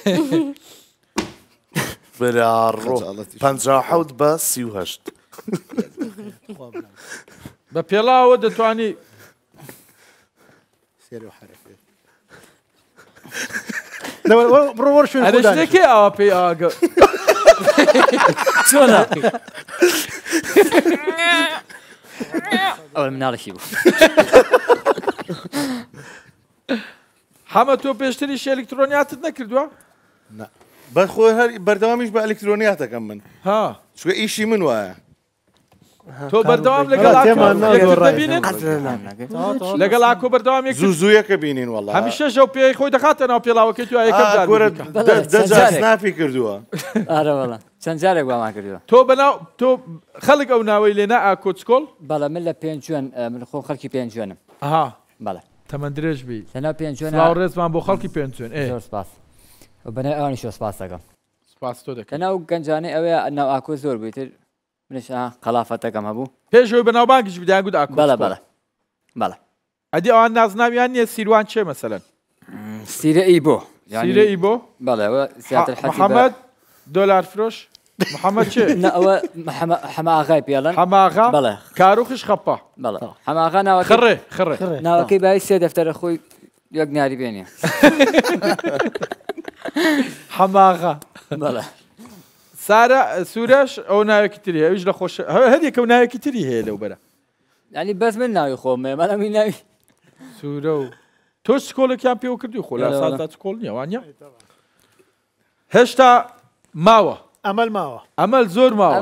پەنجاحوت
بە سیهشت بە پێڵاوە دەتوانی بڕۆ شوێنێکی ئاوا پێی ئاگە چۆنا ئەوە
مناڵێکی
بوو
حەمە تۆ پێشتری
شێلکترۆنیاتت نەکردووە؟ بەخۆ هەر بەردەوامیش بە ئەلکترۆنیاتەکەم من ها چکە ئیشی من وایە تۆ بەردەوام
لەگەڵ ئاکۆ بەردەوامی زوزویەکە بینین وڵ هەمیشە ژە پێی خۆی دەخاتە ناو پێڵاوەکە تو یەکەم نافی کردووە
ئارەوەڵە چەند جارێک وامان کردووە
تۆ بەناو تۆ خەڵک ئەو ناوەی لێنا ئاکۆچکۆڵ بەڵە من لە پێنجێن
من خۆ خەڵکی پێنجێنم ئاها بەڵە تەمەندرێژ بی لەناو پێنجێن ڕێزمان بۆ خەڵکی پێنجێن ئێ سپاس أنا ئەوان شۆ سپاس دەکەم سپاس تۆ أنا ناو گەنجانەی ئەوەیە
ناو ئاکۆ زۆر بیتر منش قەلافەتەکەم آه، هەبوو پێشەوە بەناوبانگیش بداگوت ئاکو بەڵە أنا بەڵە ئەدی ئەوان نازناویان نییە سیروان چێ مەسەلەن سیرە ئی بۆ سیرە ئی محمد
بەڵێ زیاتر حەحەمەد
دۆلار فرۆش
محەممەد چێ ئەوە هەماغای پێڵەن هەماغا بەڵێ کاروخش خەپا بەڵێ هەماغا ناوە خڕێ خڕێ ناوەکەی باوی سێ دفتر خۆی یەک ناری بێنە
حەماغا سارە سوورەش ئەو ناوێکی تری ئەوش لە خۆش هەرێکە و ناوێکی تری هەیە لەو بەرە ینی بەس من ناوی خۆمێ مەمی ناوی سوورە و تۆش کۆلێکیان پێوە کردی خۆ لە کۆڵ نیەوانە هێشتا ماوە ئەمەل ماوە ئەمەل زۆر ماوە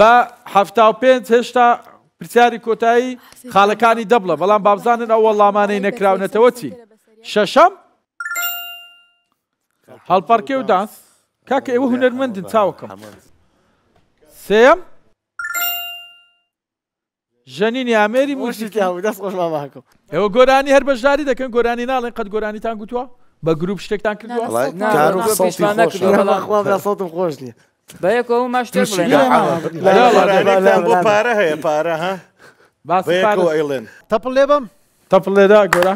بە هەفتا و پێنج هێشتا پرسیاری کۆتایی خاڵەکانی دەبڵە بەڵام بابزانن ئەو وەڵامانەی نەکراونەتەوە چی شەشەم هەڵپارکێ و دانس کاکە ئێوە هوەرمەندن چاوەکەم سێم ژەنین یامێری موشتیاوە دەست خۆشماواکەم ئێوە گۆرانی هەر بەژاری دەکەن گۆرانی ناڵێن قەت گۆرانیتان گوتووە بە گروپ شتێکتان کردووە خۆش نیە بە یەکەوە ماش
بۆ پارە هەیە
پارە ها
باڵێن تەپڵ لێ بم تەپڵ لێدا گۆرا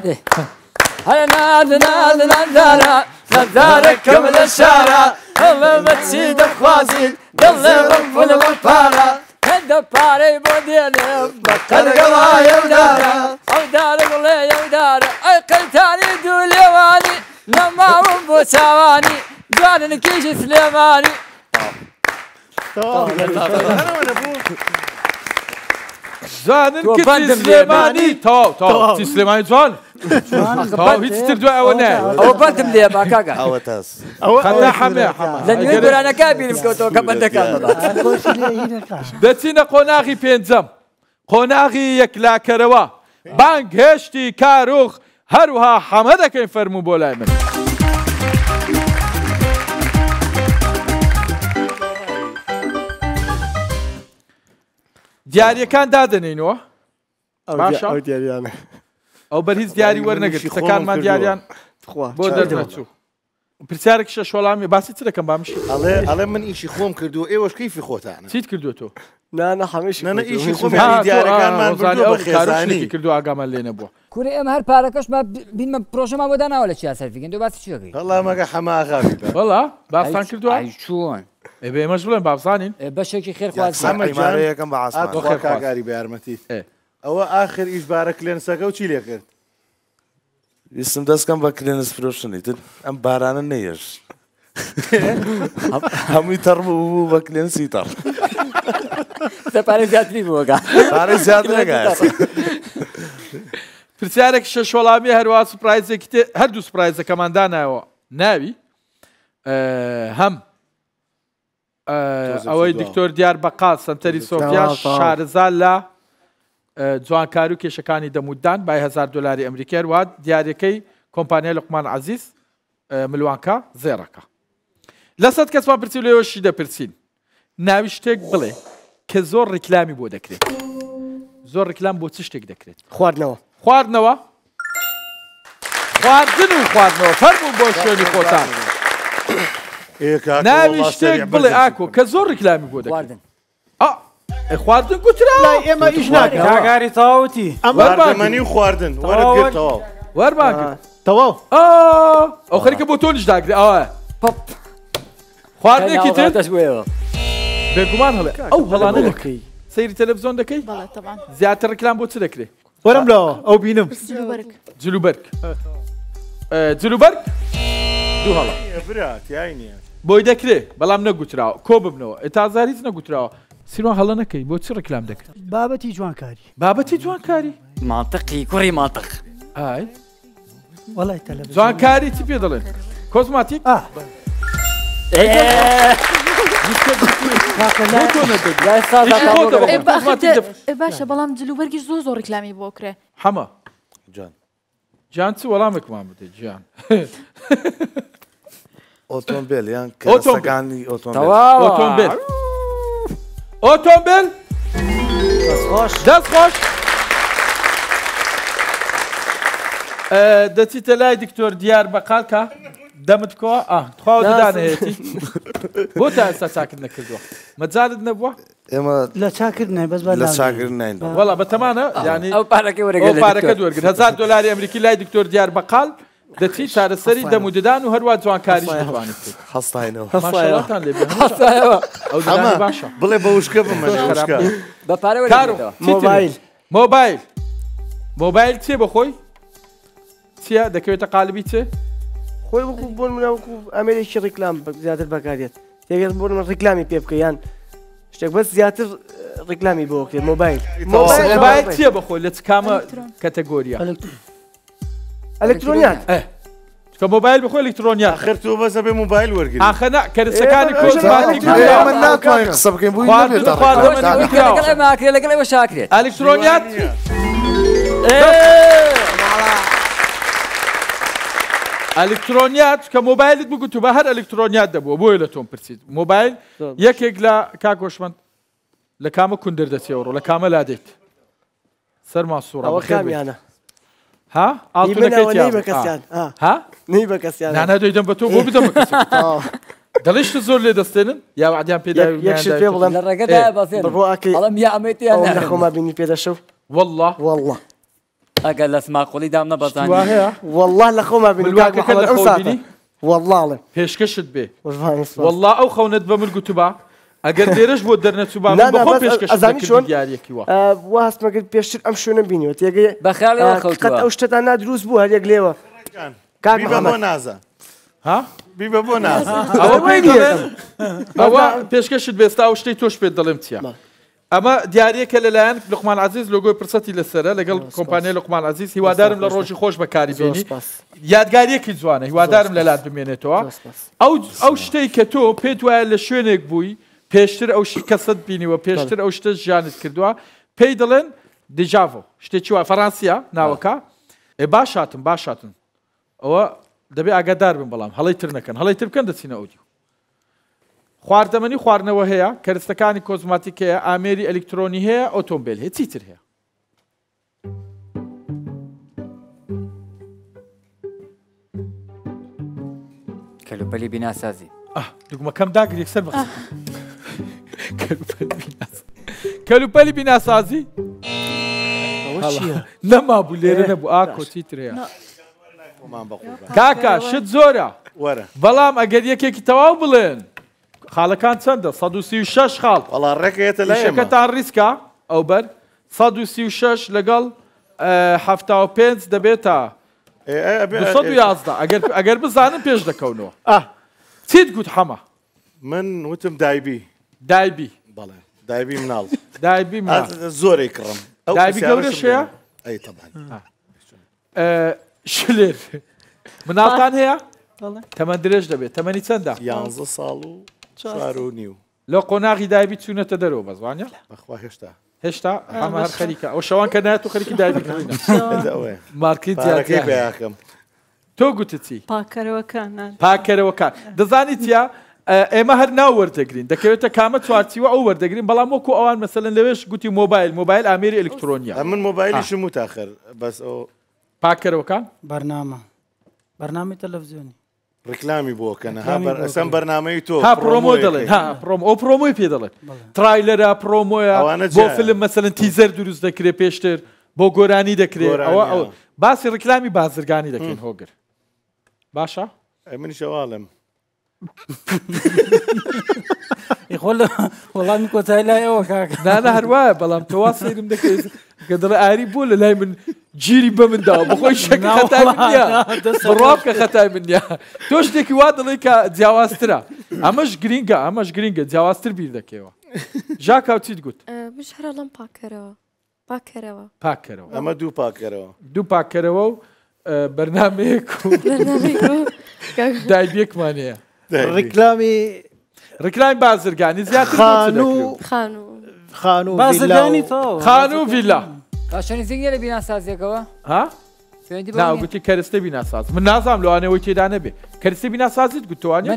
هەیە نادنادنادارە
نەدارەکەم لە شارە
ئەمە بەچی دەخوازیت دڵ لێ بمپلەوە پارە هەندە پارەی بۆ دێنم بە قەرگەڵا یەودارە ئەودارە بڵێ یەودارە ئەی قەتانی دوو لێوانی نەماوم بۆ چاوانی دوانن کیژی سلێمانی
زانن سلێمانی تاو تاسی سلێمانی جوان هیچ تر دو ئەوە نە ئەو بەتم لێ باکگە ئەوە حەمێ لە نوێبرانەکە بینم کەوتەوە کە بەندەکان دەچینە قۆناغی پێنجەم قۆناغی یەکلاکەرەوە بانگ هێشتی کارۆخ هەروها حەمە دەکەین فەرمو بۆ لای من. دیارریەکان دادنینەوە ئەو بەر هیچ دیاری وەرنەگرت سەکانمان دیاریان بۆ دەرچوو پرسیارێک شە شوڵامی باسی چ دەکەم بامش ئەڵێ ئەڵێ من ئیشی خۆم کردو ئێوەش کیفی خۆتان چیت کردو تۆ نانە هەمیش نە ئیشی خۆیارەکانمانزانانی کردو ئاگامان لێ نەبووە
کوری ئەمە هەر پارەکەش بینمە پرۆژەما بۆ داناوە لە چیا سەرفیگەن دو باسی چێکی
هەڵا مەگە هەماغا بەڵا باستان کردو چۆن ئێمەش بڵێن بابزانین بەشێکی خێرخوازیەکەم بە ئاگاری بە یارمەتی
ئەوە آخر ئیشبارە کلێنسەکە و چی لێ کرد Jestem deską bakryny sproszony. Ty am barany nie jesz. Ham itar mu bakryny sitar.
Parę zjadł mi mogę.
Parę zjadł پرسیارێک شەشوەڵامی هەروە سوپایزێکی هەردوو سوپایزەکەمان داناەوە ناوی هەم ئەوەی دکتۆر دیار بەقا سنتەری سۆفیا شارزان لە جوانکار و کێشەکانی دەمودان بای هزار دلاری ئەمریکر وات دیارەکەی کۆمپانیا لەقمان عزیز ملوانکە زێڕەکە لەسەد کەسمان پرسی لێەوەشی دەپرسین ناوی شتێک بڵێ کە زۆر ڕیکلامی بۆ دەکرێت زۆر ڕیکلام بۆ چ شتێک دەکرێت خواردنەوە خواردنەوە خواردن و خواردنەوە فەرمو بۆ شوێنی خۆتان
ناوی شتێک بڵێ ئاکۆ
کە زۆر ڕیکلامی بۆ دەکردن خواردن کوترا ئێمە ئیش ناکەگاری تاوتی ئەمەمەنی و خواردن وەرمان تەواو ئەو خەرکە بۆ تۆنیش داگری ئەوە پپ خواردێکی تر دەستێەوە بێگومان هەڵێ ئەو هەڵانە دەکەی سەیری تەلەڤزۆن دەکەی زیاتر ڕکلام بۆ چ دەکرێت وەرم لەوە ئەو بینم جلوبەرگ جلوبەرگ دوو
هەڵە
بۆی دەکرێت بەڵام نەگوتراوە کۆ ببنەوە ئێتا زاریت نەگوتراوە سیروان هەڵە نەکەی بۆ چی ڕکلام دەکرد بابەتی جوانکاری بابەتی جوانکاری ماتەقی کوڕی ماتەق ئای وڵای تەلە جوانکاری چی پێ دەڵێن کۆزماتیک ئا باشە
بەڵام جلوبەرگی زۆ زۆر ڕکلامی بۆ کرێ
هەمە جان جان چی وەڵامێکمان بدە گیان ئۆتۆمبیل یان ئۆتۆگانی ئۆتۆمبیل ئۆتۆمبیل ئۆتۆمبیل دەست خۆش دەچیتە لای دکتۆر دیار بە قالکە دەمت کۆ خواوەدانێتی بۆ تا ئێستا چاکرد نەکردووە مەجارت نەبووە؟
ئێمە لە چاکرد نای بەس لە چاکرد نین
وڵا بەتەمانە ینی ئەو پارەکە وەرەگە پارەکە دووەرگن هزار دلاری ئەمریکی لای دکتۆر دیار بەقال دەچی چارەسەری دەموددان و هەروە جوانکاری باشە بڵێ بە وشکە بەپارە مۆبایل مۆبایل مۆبایل چێ بەخۆی چیە دەکەوێتە قالبی چێ خۆی وەکو بۆن منناوەکو
ئەمریکی ڕیکلام زیاتر بەکارێت تێگەت بۆ من ڕیکلامی پێ بکە یان شتێک بەس زیاتر
ڕیکلامی بۆکرێت مۆبایل مۆبایل چیە بەخۆی لە چ کامە کەتەگۆریە الكترونيات ايه كموبايل بخو الكترونيات اخرتو بس ابي موبايل ورقي اخر كرسة كان كل ما تيجي من نات ما يقصب
كي بوي خاطر
خاطر
ما اكل لك مشاكل الكترونيات الکترۆنیات کە مۆبایلت بگوت بە هەر ئەلکترۆنیات دەبووە بۆی لە تۆم پرسیید مۆبایل یەکێک لە کاکۆشمەند لە کامە کوندر دەچێوەڕۆ سر کامە لا دێت سەر ها ها نكتيان نيبا كسيان ها نيبا كسيان انا ها بتو ها بدم كسيان دلش ها لي ها يا ها بيدا ها في بلم الرقدة ها
برواكي ها يا ها انا ها ما بيني بيدا شوف والله والله اقل ها قولي دامنا بزاني
والله لخو ما بيني بيدا محمد ها والله علم بيشكشت به والله او خونت بملقو تبع ئەگەر دێرش بۆ دەرنەچوو یاریەکی
وا هەستمەگەر پێشتر ئەم شوێنە بینیوە تێگەی بەخیال ئەو شتەدا نادروست بوو هەرێک لێوە کاک نازە
ها بیبە بۆ ناز ئەوە پێشکەشت بێستا و شتەی تۆش پێت دەڵێم چیە ئەمە دیارەکە لەلایەن لقمان عزیز لۆگۆی پرسەتی لەسرە لەگەڵ کۆمپانیای لقمان عزیز هیوادارم لە ڕۆژی خۆش بەکاری بینی یادگاریەکی جوانە هیوادارم لەلات بمێنێتەوە ئەو ئەو شتەی کە تۆ پێت وایە لە شوێنێک بووی پێشتر ئەو کەست بینیوە پێشتر ئەو شتە ژیانت کردووە پێی دەڵێن دیجااو شتێکی وە فەرانسیە ناوەکە ئێ باش هاتم باش هاتن ئەوە دەبێ ئاگادار بن بەڵام هەڵی تر نەکەن هەڵی تر بکەن دەچینە ئەودی خواردەمەنی خواردنەوە هەیە کەرستەکانی کۆزماتیک هەیە ئامێری ئەلکترۆنی هەیە ئۆتۆمبیل هەیە چیتر هەیە کەلوپەلی بیناسازی دوگمەکەم داگری سەر بخ کەلوپەلی بیناسازی نەما بوو لێرە نەبوو ئاکۆچی ترەیە
کاکە شت
زۆرە بەڵام ئەگەر یەکێکی تەواو بڵێن خاڵەکان چەندە 16 خاڵ وڵا ڕێکێتە لایەکەتان ریسکە ئەو بەر 16 لەگەڵ ه پێ دەبێتە ئەگەر بزانم پێش دەکەونەوە چیت گوت حەمە من وتم دایبی دایبی بەڵێ دایبی مناڵ دایبی زۆرێک کڕم دایبی گەورە شەیە ئەی شلێر مناڵتان هەیە تەمە درێژ دەبێت تەمەنی چەندە یانزە ساڵ و چار و نیو لە قۆناغی دایبی چوونەتە دەرەوە بەزوانە بەخوا هێشتا هێشتا ئەمە هەر خەریکە ئەو شەوان کە نات و خەرکی دایبی مارکی دیارەکەی بیاکەم تۆ گوتتی
پاکەرەوەکان
پاکەرەوەکان دەزانیت یا ئێمە هەر ناو وەردەگرین دەکەوێتە کامە چوارچیوە ئەو وەردەگرین بەڵام وەکو ئەوان مەسەن لەوێش گوتی مۆبایل مۆبایل ئامری ئەلکترۆنیە من مۆبایلیشم وتاخر بەس ئەو پاکەرەوەکان بەرنامە بەرنامی تەلەڤزیۆنی
ڕکلامی بۆکەن ئەسم بەرنمەی تۆ ها پرۆمۆ دەڵێن ها
پرۆم ئەو پرۆمۆی پێ دەڵێن ترایلەرە پرۆمۆیانە بۆ فلم مەسەن تیزەر دروست دەکرێت پێشتر بۆ گۆرانی دەکرێت ئەوە باسی ڕکلامی بازرگانی دەکەین هۆگر باشە منیشەواڵم خۆ وەڵامی کۆتای لای ئەوە کاکدانا هەروایە بەڵام تەوا سرم دەکەیت کە دڵ ئاری بۆ لە لای من گیری بە منداوە بەخۆی شەڕابکە خەتای منیا تۆ شتێکی وا دڵی کە جیاوازترە ئەمەش گرینگە ئەمەش گرینگە جیاوازتر بیر دەکەوە ژاکاو چیت گوت
هەڵم پاکەرەوە پاکەرەوە
پاکەرەوە ئەمە دوو پاکەرەوە دوو پاکەرەوە و بەرنمەیە دایبێکمانەیە ڕیکلامی ڕکلاین بازرگانی زیات خانوو خانوو بازرگانی خانوو ڤیلا
باشنی زیینگە لە بیناسازیەکەوە
ها؟ ناوگوتی کەرستە بیناساز من نازام لەوانەوەی تێدا نەبێ کەرسی بیناسازیت گوتوانی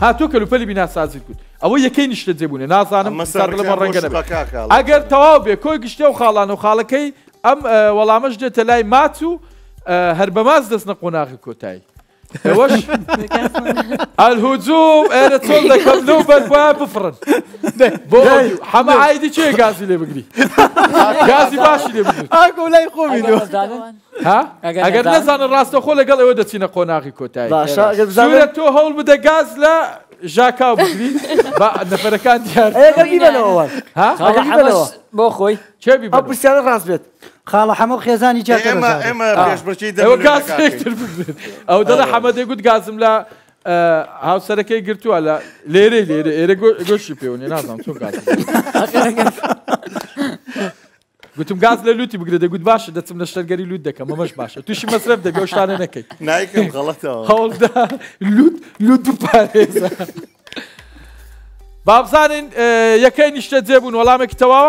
هاتوو کەلوپەلی بیناسازیت گوت ئەوە یەکەی نیشتە جێبوونێ نازانم مەسەرمە ڕەنگە ئەگەر تەواو بێ کۆی گشتە و خاڵان و خاڵەکەی ئەم وەڵامەش دێتە لای ماچ و هەر بەماز دەستنە قۆناغی کۆتایی ئێوەش ئەلهوجوم ئێرە چۆن دەکەلو بەرگوایە بفرن بۆ حەمە ئایدی چێ گازی لێ بگری گازی باشی لێ بگری
ئاگۆ لای خۆمی
ئەگەر نەزانن ڕاستە خۆ لەگەڵ ئەوە دەچینە قۆناغی کۆتایی تۆ هەوڵ بدە گاز لە ژاکاو بگری نەفەرەکان دیار بۆ خۆی چێبی پرسیانە ڕاست بێت خاڵە حەمە خێزانی جا ئەو دەڵە حەمەدەی گوت گازم لە هاوسەرەکەی گرتووە لە لێرە لێرە ئێرە گۆشی پێونێ نازانام چۆ گاز گوتم گاز لە لوتی بگرێت دەگوت باشە دەچم لە شەرگەری لوت دەکەم مەمەش باشە تووشی مەسرف دەگەشتانە نەکەیت نایکەم غڵەتەوە هەوڵدا لوت لوت پارێزە بابزانین یەکەی نیشتە جێبوون وەڵامێکی تەواوە؟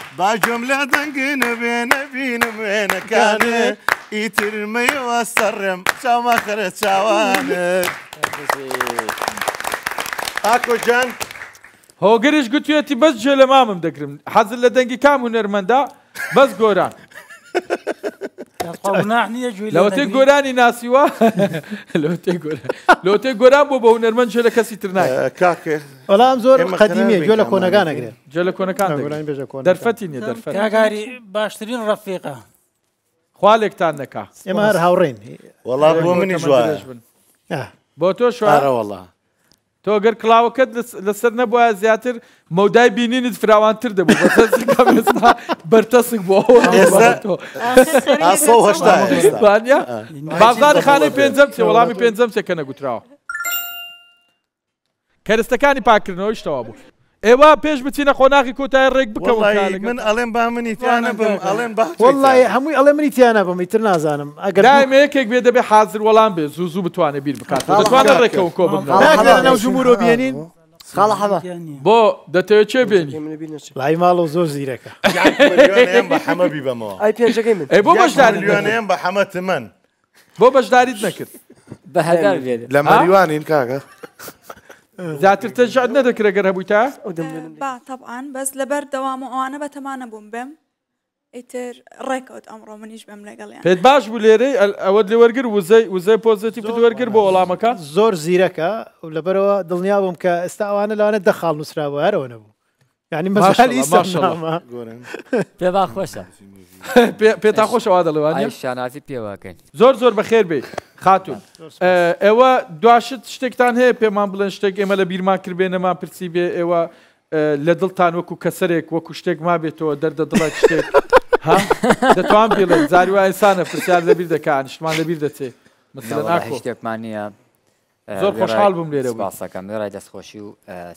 با جمله دەنگن بێنە بینم وێنەکانت ئیترمەوە سەڕێم چامەخرە چاوانت
ئاکۆجان هۆگەریش گوتوێتی بەس جێ لە مامم دەگرم حەزر لە دەنگی کام و نەرمەندا بەس گۆران لەوتێ گۆرانی ناسیوە لەوتێ لەوتێ گۆران بۆ بە هوەرمەند شە لە کەسی ترنای وەڵام زۆر قەدیمە گوێ لە کۆنەکانەگرێت جە لە کۆنەکان دەرفەتی نیە دەرفەتگاری باشترین ڕەفیقا خوالێکتان نەکا ئێمە هەر هاوڕێن وەڵام بۆ منی ژوار بۆ تۆ شوارەوەڵە تۆ گەر کلااوەکەت لەسەر نەبووە زیاتر مەودای بینینت فراوانتر دەبوو بەرتەسک بۆهشتانیا بازار خانەی پێنجەم چێ وەڵامی پێنجەم چەکە نەگوتراوە کەرستەکانی پاکردنەوەی شتەوە بوو ئێوە پێش بچینە خۆناغی کۆتای ڕێک بکە من ئەڵێم
با منیتیانە بم ئەڵێم وڵی هەمووی ئەڵێ منیتیانە بم ئیتر نازانم ئەگەرمەیەکێک
بێ دەبێ حاضر وەڵام بێ زوو زوو بتوانێ بیر بکات دەتوانە ڕێکەوە کۆ بم
ژمورۆ بێنین.
خاڵە حەڵ بۆ دەتەوێت چێ بێنی لای ماڵۆ زۆر زیرەکە بە حەمە بیبەمەوە ئەی پێنجەکەی من بۆ بەشداریێن
بە حەمەت من بۆ
بەشداریت نەکرد بە هەدار لە مەریوانین کاگە. زیاتر تەژات نەدەکرە گەرە بووی تا
تەبان بەس لەبەر دەوام و ئەوانە بەتەمانە بووم بم ئیتر ڕێکوت ئەمڕۆ منیش بەم لەگەڵیان
پێت باش بوو لێرە ئەوە لێوەرگر وزەی وزەی پۆزیتی وەرگر بۆ وەڵامەکان زۆر زیرەکە لەبەرەوە دڵنیا بووم کە
ئێستا ئەوانە لەوانە دەخاڵ نووسراوە هەرەوە نەبوو یعنی مزال ئیسەمەوە
پێوا خۆشە
پێتا خۆشەوا دەڵێوانی شانازی پێواکەین زۆر زۆر بەخێر بێ خاتون ئێوە دواشت شتێکتان هەیە پێمان بڵێن شتێک ئێمە لە بیرما کردبێنەما پرسی بێ ئێوە لە دڵتان وەکو کەسەرێک وەکو شتێک ما بێتەوە دەردە دڵات شتێک دەتوان پێڵێن زاری وایسانە پرسیار لەبییر دەکان شتمان لەبییر دەچێت مثلمان
نیە زۆر خۆشحال بم لێرە باسەکەم لێرای دەستخۆشی و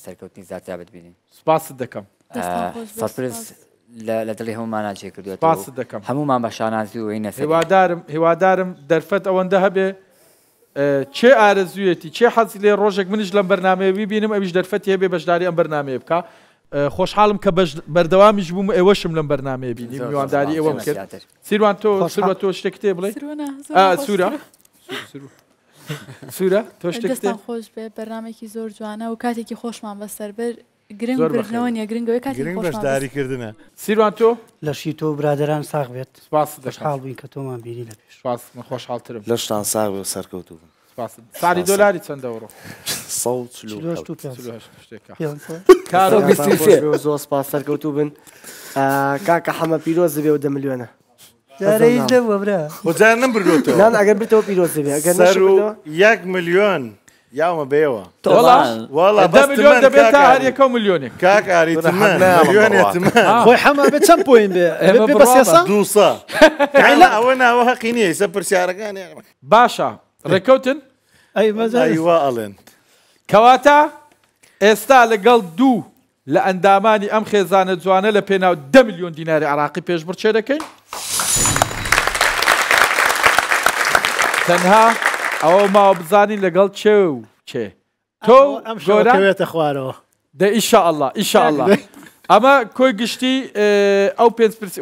سەرکەوتنی زیاتیا ببینین
سپاس دەکەم
لە دڵی هەمومانان چێ کردوێت پاس دەکەم هەمومان بە شانازی و نە هیوادارم
هیوادارم دەرفەت ئەوەندە هەبێ چێ ئارزویەتی چێ حەزی لێ ڕۆژێک منش لەم بەرنمەیەوی بینم ئەویش دەرفەت هەبێ بەشداری ئەم بەرنمەیە بکە خۆشحاڵم کە بەردەوامیش بووم ئێوەشم لەم بەرنمەیە بینی میوانداری ئەوەم کرد سیروان تۆ سربە تۆ شتێک تێ بڵێ سوورە سوورە تۆ شتێکستان
خۆش بێ بەرنمێکی زۆر جوانە و کاتێکی خۆشمان بەسەر بەر گرنگ بخنەوە نیە گرنگەوەی کاتێک بەشداریکردنە
سیروان تۆ لەشی تۆ برادران ساغ بێت سپاس دەشحاڵ بووین کە تۆمان بیری لە پێش سپاس من خۆشحاڵترم لەشتان ساغ بێ سەرکەوتو بن ساری دۆلاری چەند ئەوڕۆ
زۆر سپاس سەرکەوتو بن کاکە حەمە پیرۆز بێ و دەملوێنە جارەی نەبووە برا جار نم بردوتەوە نان ئەگەر بتەوە
پیرۆزی بێ ئەگەر سەر و یەک میلیۆن یاومە بێەوە میلیۆن دەبێت تا هەر
یەکە میلیۆنێک
کاک ئاریۆنێتخۆی
حەما بە
چەند پۆین بێ
دوسە ئەوە ناوە حەقی نیە سە پرسیارەکان
باشە ڕێکەوتن ئەی مەزایوا ئەڵێن کەواتە ئێستا لەگەڵ دوو لە ئەندامانی ئەم خێزانە جوانە لە پێناو ده میلیۆن دیناری عراقی پێش بڕچێ دەکەین تەنها ئەوە ماوە بزانین لەگەڵ چێ و چێ تۆ ئەم شۆرەوێتە خوارەوە دە ئیشاء الله ئیشاء الله. ئەمە کۆی گشتی ئەو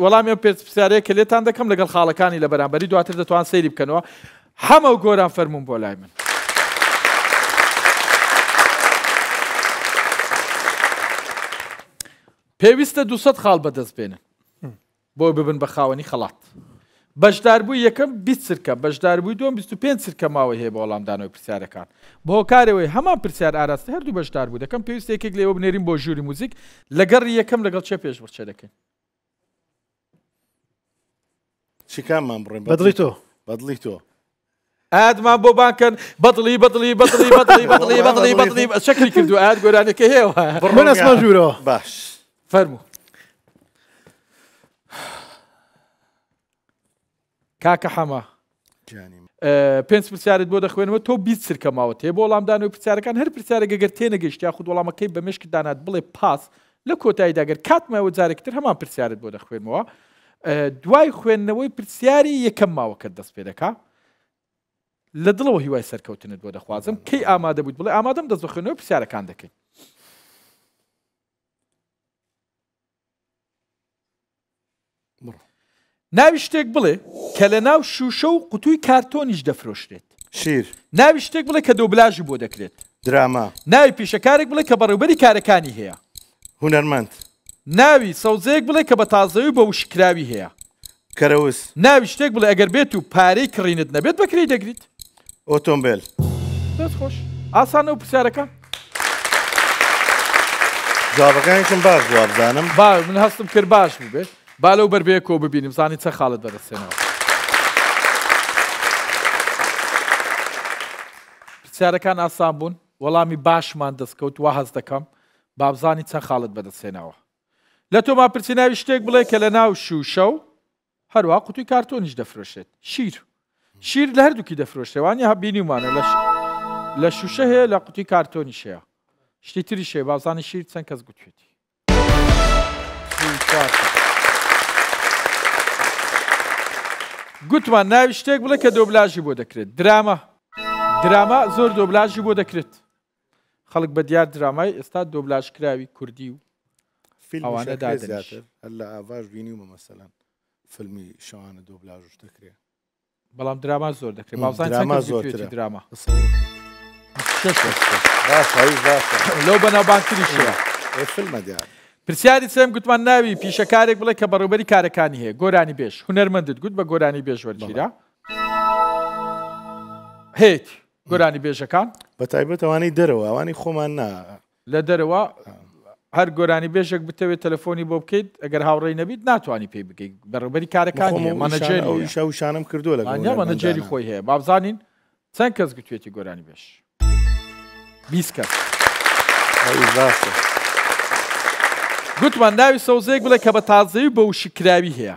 وەڵام ئەو پێ پرسیارەیە کە لێتان دەکەم لەگەڵ خاڵەکانی لە بەرامبەری دواتر دەتوان سەیری بکەنەوە هەمە و گۆران فەرمونون بۆ لای من. پێویستە 200 خاڵ بەدەست بێنن بۆ ببن بە خاوەنی خەڵات. بەشداربووی یەکەم بی سرکە بەشداربووی دوم 25 سرکە ماوە هەیە بە وەڵامدانەوەی پرسیارەکان بۆ کارەوەی هەمان پرسیار ئاراستی هەردوو بەشدار بوو دەکەم پێویستێکێک لێوە بنێریم بۆ ژووری موزیک لەگەڕ یەکەم لەگەڵ چێ پێش بچە دەکەین چیکانمان بڕێن بەدڵی تۆ بەدڵی تۆ ئادمان بۆ بانکەن بەدڵی بەدڵی بەدڵی بەدڵی بەدڵی بەدڵی بەدڵی شکری کردو ئاد گۆرانەکە هێوە من ئەسمان ژوورەوە باش فەرموو کاکە حەمە پێنج پرسیارت بۆ دەخوێنەوە تۆ بیت سرکەماوە تێ بۆ وەڵامدان و پرسیارەکان هەر پرسیارەگەگەر تێنەگەشتی خود وەڵامەکەی بە مشک دانات بڵێ پاس لە کۆتایی داگەر کاتمەوە جارێکتر هەمان پرسیارت بۆ دەخوێنەوە دوای خوێندنەوەی پرسیاری یەکەم ماوەکەت دەست پێ دەکا لە دڵەوە هیوای سەرکەوتنت بۆ دەخوازم کەی ئامادە بوو بڵێ ئامادەم دەست بخێنەوە پرسیارەکان دەکەین ناوی شتێک بڵێ کە لە ناو شوشە و قوتووی کارتۆنیش دەفرۆشتێت شیر ناوی شتێک بڵێ کە دۆبلاژی بۆ دەکرێت دراما ناوی پیشەکارێک بڵێ کە بەڕێوبەری کارەکانی هەیە هوەرمەند ناوی سەوزەیەک بڵێ کە بە تازەوی بە وشکراوی هەیە کەرەوز ناوی شتێک بڵێ ئەگەر بێت و پارەی کڕینت نەبێت بەکری دەگریت ئۆتۆمبیل خۆش ئاسانە و پرسیارەکە جوابەکانیشم باش جواب بزانم با من هەستم کرد باش بێت با لەو بەربەیە کۆ ببینیم زانی چە خاڵت بەدەستێنەوە. پرسیارەکان ئاسان بوون وەڵامی باشمان دەستکەوت وا هەز دەکەم بابزانی چە خاڵت بەدەستێنەوە. لە تۆما پرسییناوی شتێک بڵێ کە لە ناو شوشە و هەروە قوتوی کارتۆنیش دەفرۆشێت شیر شیر لە هەردووکی دەفرۆشتێوانی هەبینیمانە لە لە شوشە هەیە لە قوتی کارتۆنی شەیە شتی تری شێ بازانی شیر چەند کەس گوتێتی. گوتمان ناوی شتێک بڵێ کە دۆبلاژی بۆ دەکرێت درامە درامە زۆر دۆبلاژی بۆ دەکرێت خەڵک بە دیار درامای ئێستا دۆبلاشکراوی کوردی و ئەوانە دازیاتر
هەر لە ئاواژ بینی ومە مەسەلەن فلمی شەوانە دۆبلاژش دەکرێت
بەڵام دراما زۆر دەکرێت ماڵزانما زۆر دراما لەو بەنابانتری شە فلمە دیار پرسیاری سم گوتمان ناوی پیشەکارێک بڵێ کە بەڕوبەری کارەکانی هەیە گۆرانی بێش هوەرمەندت گوت بە گۆرانی بێژوەرگیرا هیت گۆرانی بێژەکان
بە تایبەتەوانی دەرەوە ئەوانی خۆمان نا
لە دەرەوە هەر گۆرانی بێژێک بتەوێت تەلفۆنی بۆ بکەیت ئەگەر هاوڕێی نەبیت ناتوانانی پێی بکەیت بەڕوبەری کارەکانیمەەجێریشانم
کردووە لە مەەجێری
خۆی هەیە بابزانین چەند کەس گوتوێتی گۆرانی بێش بیست کەس. گوتمان ناوی سەوزەیەک بڵێ کە بە تازەوی بە و شکراوی هەیە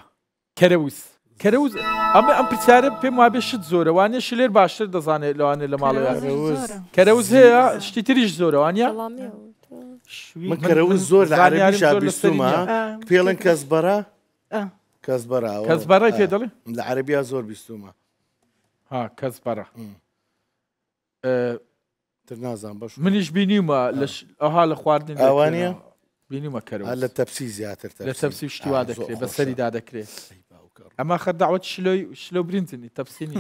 کەرەوز کەرەوز ئەمە ئەم پرسیارە پێم وابێ شت زۆرەوانە شلێر باشتر دەزانێت لەوانێ لە ماڵەوەز کەرەوز هەیە شتی تریش زۆرەوانە
کەرەوز زۆر لە عربیشمە پێڵن کەس
بەرە کەس بەرا کەس بەڕای پێ
دەڵێ لە عربیا زۆر بیستومە ها
کەس بەرە تر نازان بەش منیش بینیمە لەها لە خواردن ئەوانە بینی مەکەەوە لە تەپسی زیاتر لە تەپسی شتیوا دەکرێت بە سەریدا دەکرێت ئەما خەرداوت شلۆی شلو برینتنی تەفسینی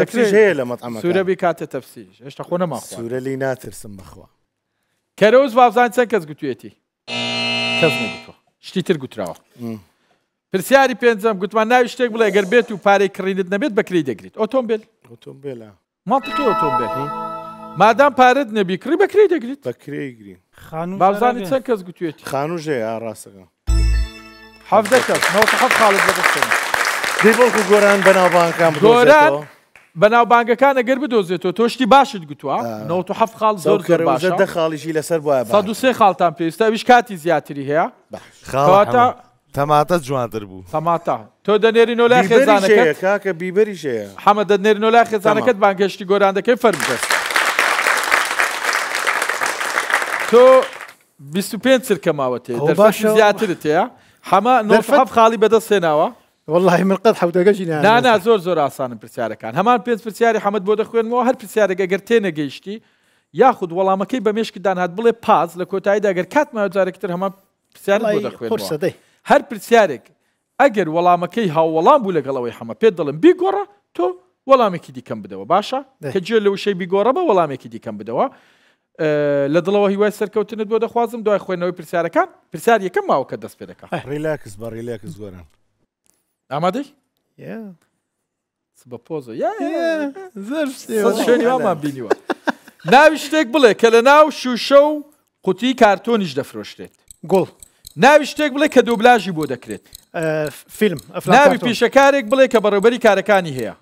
تەکرێت هەیە لە مەتەمە سوورەبی کاتە تەفسیش هێشتا خۆ نەما سوورە لی ناترسم بخوا کەرەوز بازان چەند کەس گوتوێتی کەس نگوتوە شتی تر گوتراوە پرسیاری پێنجەم گوتمان ناوی شتێک بڵێ گەر بێت و پارەی کڕیدت نەبێت بەکری دەگریت ئۆتۆمبیل ئۆتۆمبیل ماڵ ئۆتۆمبیل مادام پارەت نەبی کڕی بەکری دەگریت بەکرێگرین خانوو بازانی چەند کەس گوتوێت خانوژێ ئاڕاستەکە حەفدە کەس خاڵت بەدەستن دی بۆکو گۆران بەناوبانکان گۆران بەناوبانگەکان ئەگەر بدۆزێتەوە تۆشتی باشت گوتووە 1970 خاڵ زۆر دە خاڵیژی لەسەر وایە سێ خاڵتان پێویستە ویش کاتی زیاتری هەیە خاڵاتە
تەماتە جوانتر بوو تەماتە
تۆ دەنێرینۆ لای خێزانەکە
کاکە بیبەری شەیە
حەمە دەنێرینۆ لای خێزانەکەت بانگەشتی گۆران دەکەی فەرمدەست. تۆ 25 سرکە ماوەتێ باشە زیاترت هەیە هەمە نۆف خاڵی بەدەست سێناوە
والله من قد حوتەگەشی نانا
زۆر زۆر ئاسانن پرسیارەکان هەمان پێنج پرسیاری حەمەد بۆ دەخوێنەوە هەر پرسیارەکە گەر تێنەگەیشتی یاخود وەڵامەکەی بە مێشکدان هات بڵێ پاز لە کۆتاییداگەر کات ماوەجارێکتر هەمان پرسیار بۆ دەخوێن هەر پرسیارێک ئەگەر وەڵامەکەی هاوەڵام بوو لەگەڵەوەی هەمە پێ دەڵم بیگۆڕە تۆ وەڵامێکی دیکەم بدەوە باشە کە جێ لە وشەی بیگۆڕە بە وەڵامێکی دیکەم بدەوە لە دڵەوە هیوای سەرکەوتنت بۆ دەخوازم دوای خوێنەوەی پرسیارەکان پرسیار یەکەم ماوەکە دەست پێ دەکات ڕیلاکس بە ڕیلاکس گۆران ئامادەی بە پۆزۆ شوێنی وامان بینیوە ناوی شتێک بڵێ کە لە ناو شوشە و قوتی کارتۆنیش دەفرۆشتێت گڵ ناوی شتێک بڵێ کە دووبلاژی بۆ دەکرێت فیلم ناوی پیشەکارێک بڵێ کە بەڕێبەری کارەکانی هەیە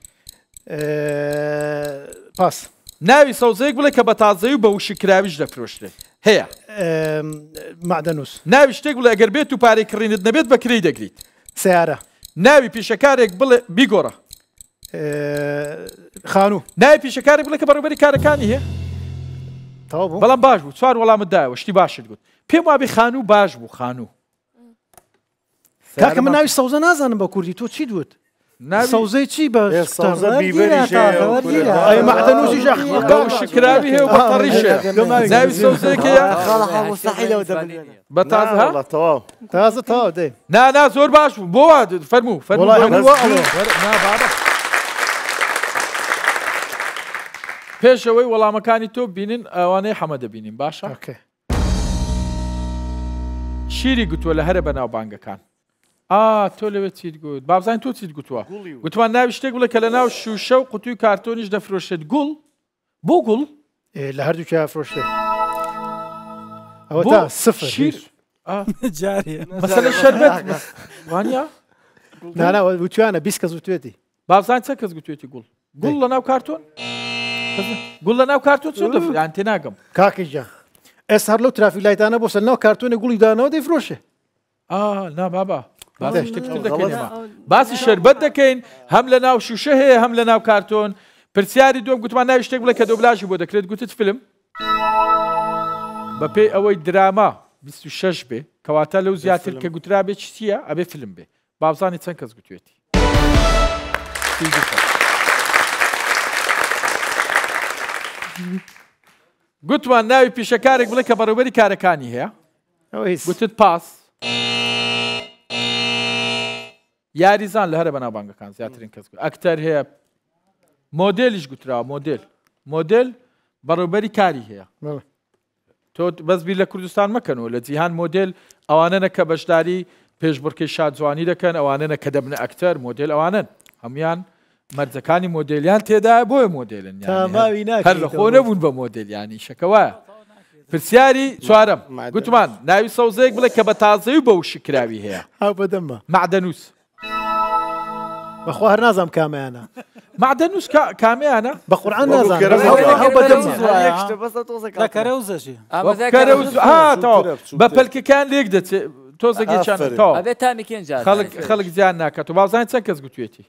پاس ناوی سەوزەیەک بڵێ کە بە تازایی و بە وشکراویش دەفرۆشتێت هەیە معدەنووس ناوی شتێک بڵێ ئەگەر بێت و پارێک کڕینت نەبێت بە کری دەگریت سیارە ناوی پیشەکارێک بڵێ بیگۆڕە خانوو ناوی پیشەکارێک بڵێ کە بەڕبەری کارەکانی هەیە بەڵام باش بوو چوار وەڵامت دایەوە شتی باشت گوت پێم وابێ خانوو باش بوو خانوو کاکە من ناوی سەوزە
نازانم بە کوردی تۆ چی دوت
سەوزەی چی بە شکراوی هەیە بە تازها تازە تا دێ نانا زۆر باش بۆ فەرموو فەر پێشەوەی وەڵامەکانی تۆ بینن ئەوانەی حەمە دەبینین باشە شیری گوتووە لە هەرە بەناوبانگەکان آ تۆ لەوێ چیت گوت بابزانین تۆ چیت گوتووە گوتوان ناوی شتێک گوڵە کە لە ناو شوشە و قوتوی کارتۆنیش دەفرۆشێت گوڵ بۆ گوڵ لە هەردوو کیا فرۆشتێ ئەوە تا سفر شیر
بەسەر شەربەت
وانیا نانا وتوانە بیست کەس وتێتی بابزان چە کەس گوتێتی گوڵ گوڵ لە ناو کارتۆن گوڵ لە ناو کارتۆ چۆ دەفیان تێناگەم کاکیجان ئێس هەر لەو
ترافیلایتانە بۆ سەرناو کارتۆنە گوڵی دانەوە دەیفرۆشێ
ئا نا بابا باسی شربەت دەکەین هەم لە ناو شوشە هەیە هەم لە ناو کارتۆن پرسیاری دوم گوتمان ناوی شتێک بڵێ کە دۆبلژی بۆ دەکرێت گوتت فلم بە پێی ئەوەی دراما 26 بێ کەواتە لەو زیاتر کە گوترا بێت چییە ئەبێ فلم بێ بابزانانی چەند کەس گوتوێتی گوتمان ناوی پیشەکارێک بڵێ کە بەڕوبەری کارەکانی هەیە گوتت پاس. یاریزان لهره لە هەرە بەناوبانگەکان زیاترین کەس ئەکتەر هەیە مۆدلش گوتراوە مدل مۆدل بەڕوبەری کاری تو بس بیل هەیە تۆ بەزبی لە کوردستان مەکەنەوە لە جیهان مۆدل ئەوانەنە کە بەشداری پێشبڕکەی شادجوانی دەکەن ئەوانەنە کە دەبنە ئەکتەر مۆدل ئەوانن هەموان مەرجەکانی مۆدلیان تێدایە مدل مۆدلن هەر لە خۆ نەبوون بە مۆدلیانی شەکەوە پرسیاری چوارم گوتمان ناوی سەوزەیەک بڵێ کە بە تازەی بە و شکراوی هەیە هاو بەدەمە معدنوس
بەخوا هەر نازانم کامیانە معدەنووس کامیانە بە قورآان نازانم
بە پلکەکان لێک دەچێت تۆزەگەی چەندێت تامیکەنج خەڵک زیان ناکات و بازان چەند کەس گوتوێتی.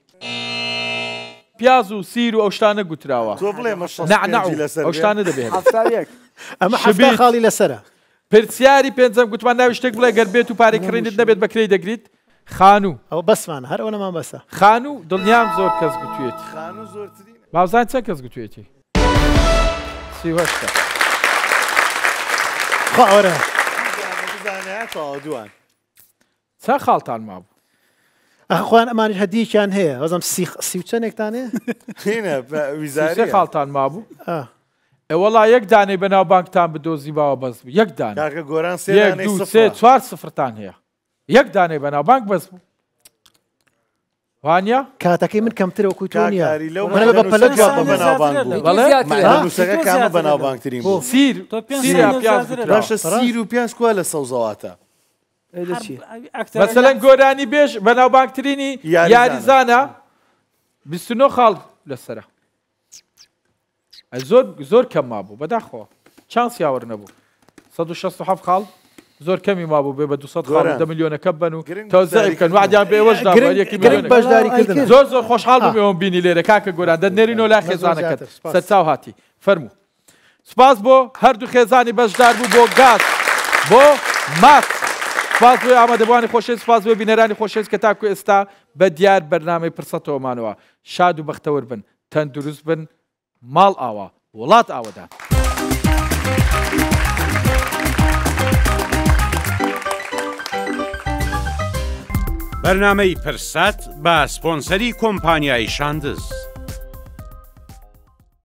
پیاز و سیر و ئەو شتانە گوتراوە شتانە دەبێت ئەمە حبێ خاڵی لەسرە پرسیاری پێنجەم گوتمان ناوی شتێک بڵێ گەربێت و پارێکڕێنت نەبێت بەکری دەگریت خانوو ئەو بەسمان هەر ئەوەمان بەسە خانوو دڵنیام زۆر کەس گوتوێت بازان چە کەس گوتوێتی سیوەشتە خاوەرە دووان چە خاڵتان ما بوو
ئەخواان ئەمانی هەدیکیان هەیە وەزم سیوچەنێکتانێ
ویزاری خاڵتان ما بوو ئەوەڵا یەک دانەی بەناو بانکتان بدۆزی باوە بەس یەک دان
گۆران سێ
چوار سفرتان هەیە یەک دانێ بەناوبانک بەس بوو وانە
کاتەکەی من کەمترەوە کوتونیە
بەناوبانگترین سیر
و پیاز کوە لە سەوزەواتە مەسەەن گۆرانی بێش بەناوبانگترینی یاریزانە 29 خاڵ لەسرە زۆر زۆر کەم مابوو بەداخەوە چانس یاوە نەبوو 16 خاڵ زۆر کەمی ما بوو بێ بە 200 میلیۆنەکە بن و تازەکەن وادیان بێوەشداێکی بەشداریکردن زۆر زۆر خۆشحاڵ بمەوە بینی لێرە کاکە گۆران دە نێرینۆ لا خێزانەکەت سەر چاو هاتی فەرموو سپاس بۆ هەردوو خێزانی بەشدار بوو بۆ گاز بۆ مات سپاس بۆ ئامادەبوانی خۆشێت سپاس بۆ بینەرانی خۆشێت کە تاکو ئێستا بە دیار بەرنامەی پرسەتەوەمانەوە شاد و بەختەوە بن تەندروست بن ماڵ ئاوا وڵات ئاوەدان. بەرنمەی
پرسەت بە سپۆنسەری کۆمپانیای شاندز.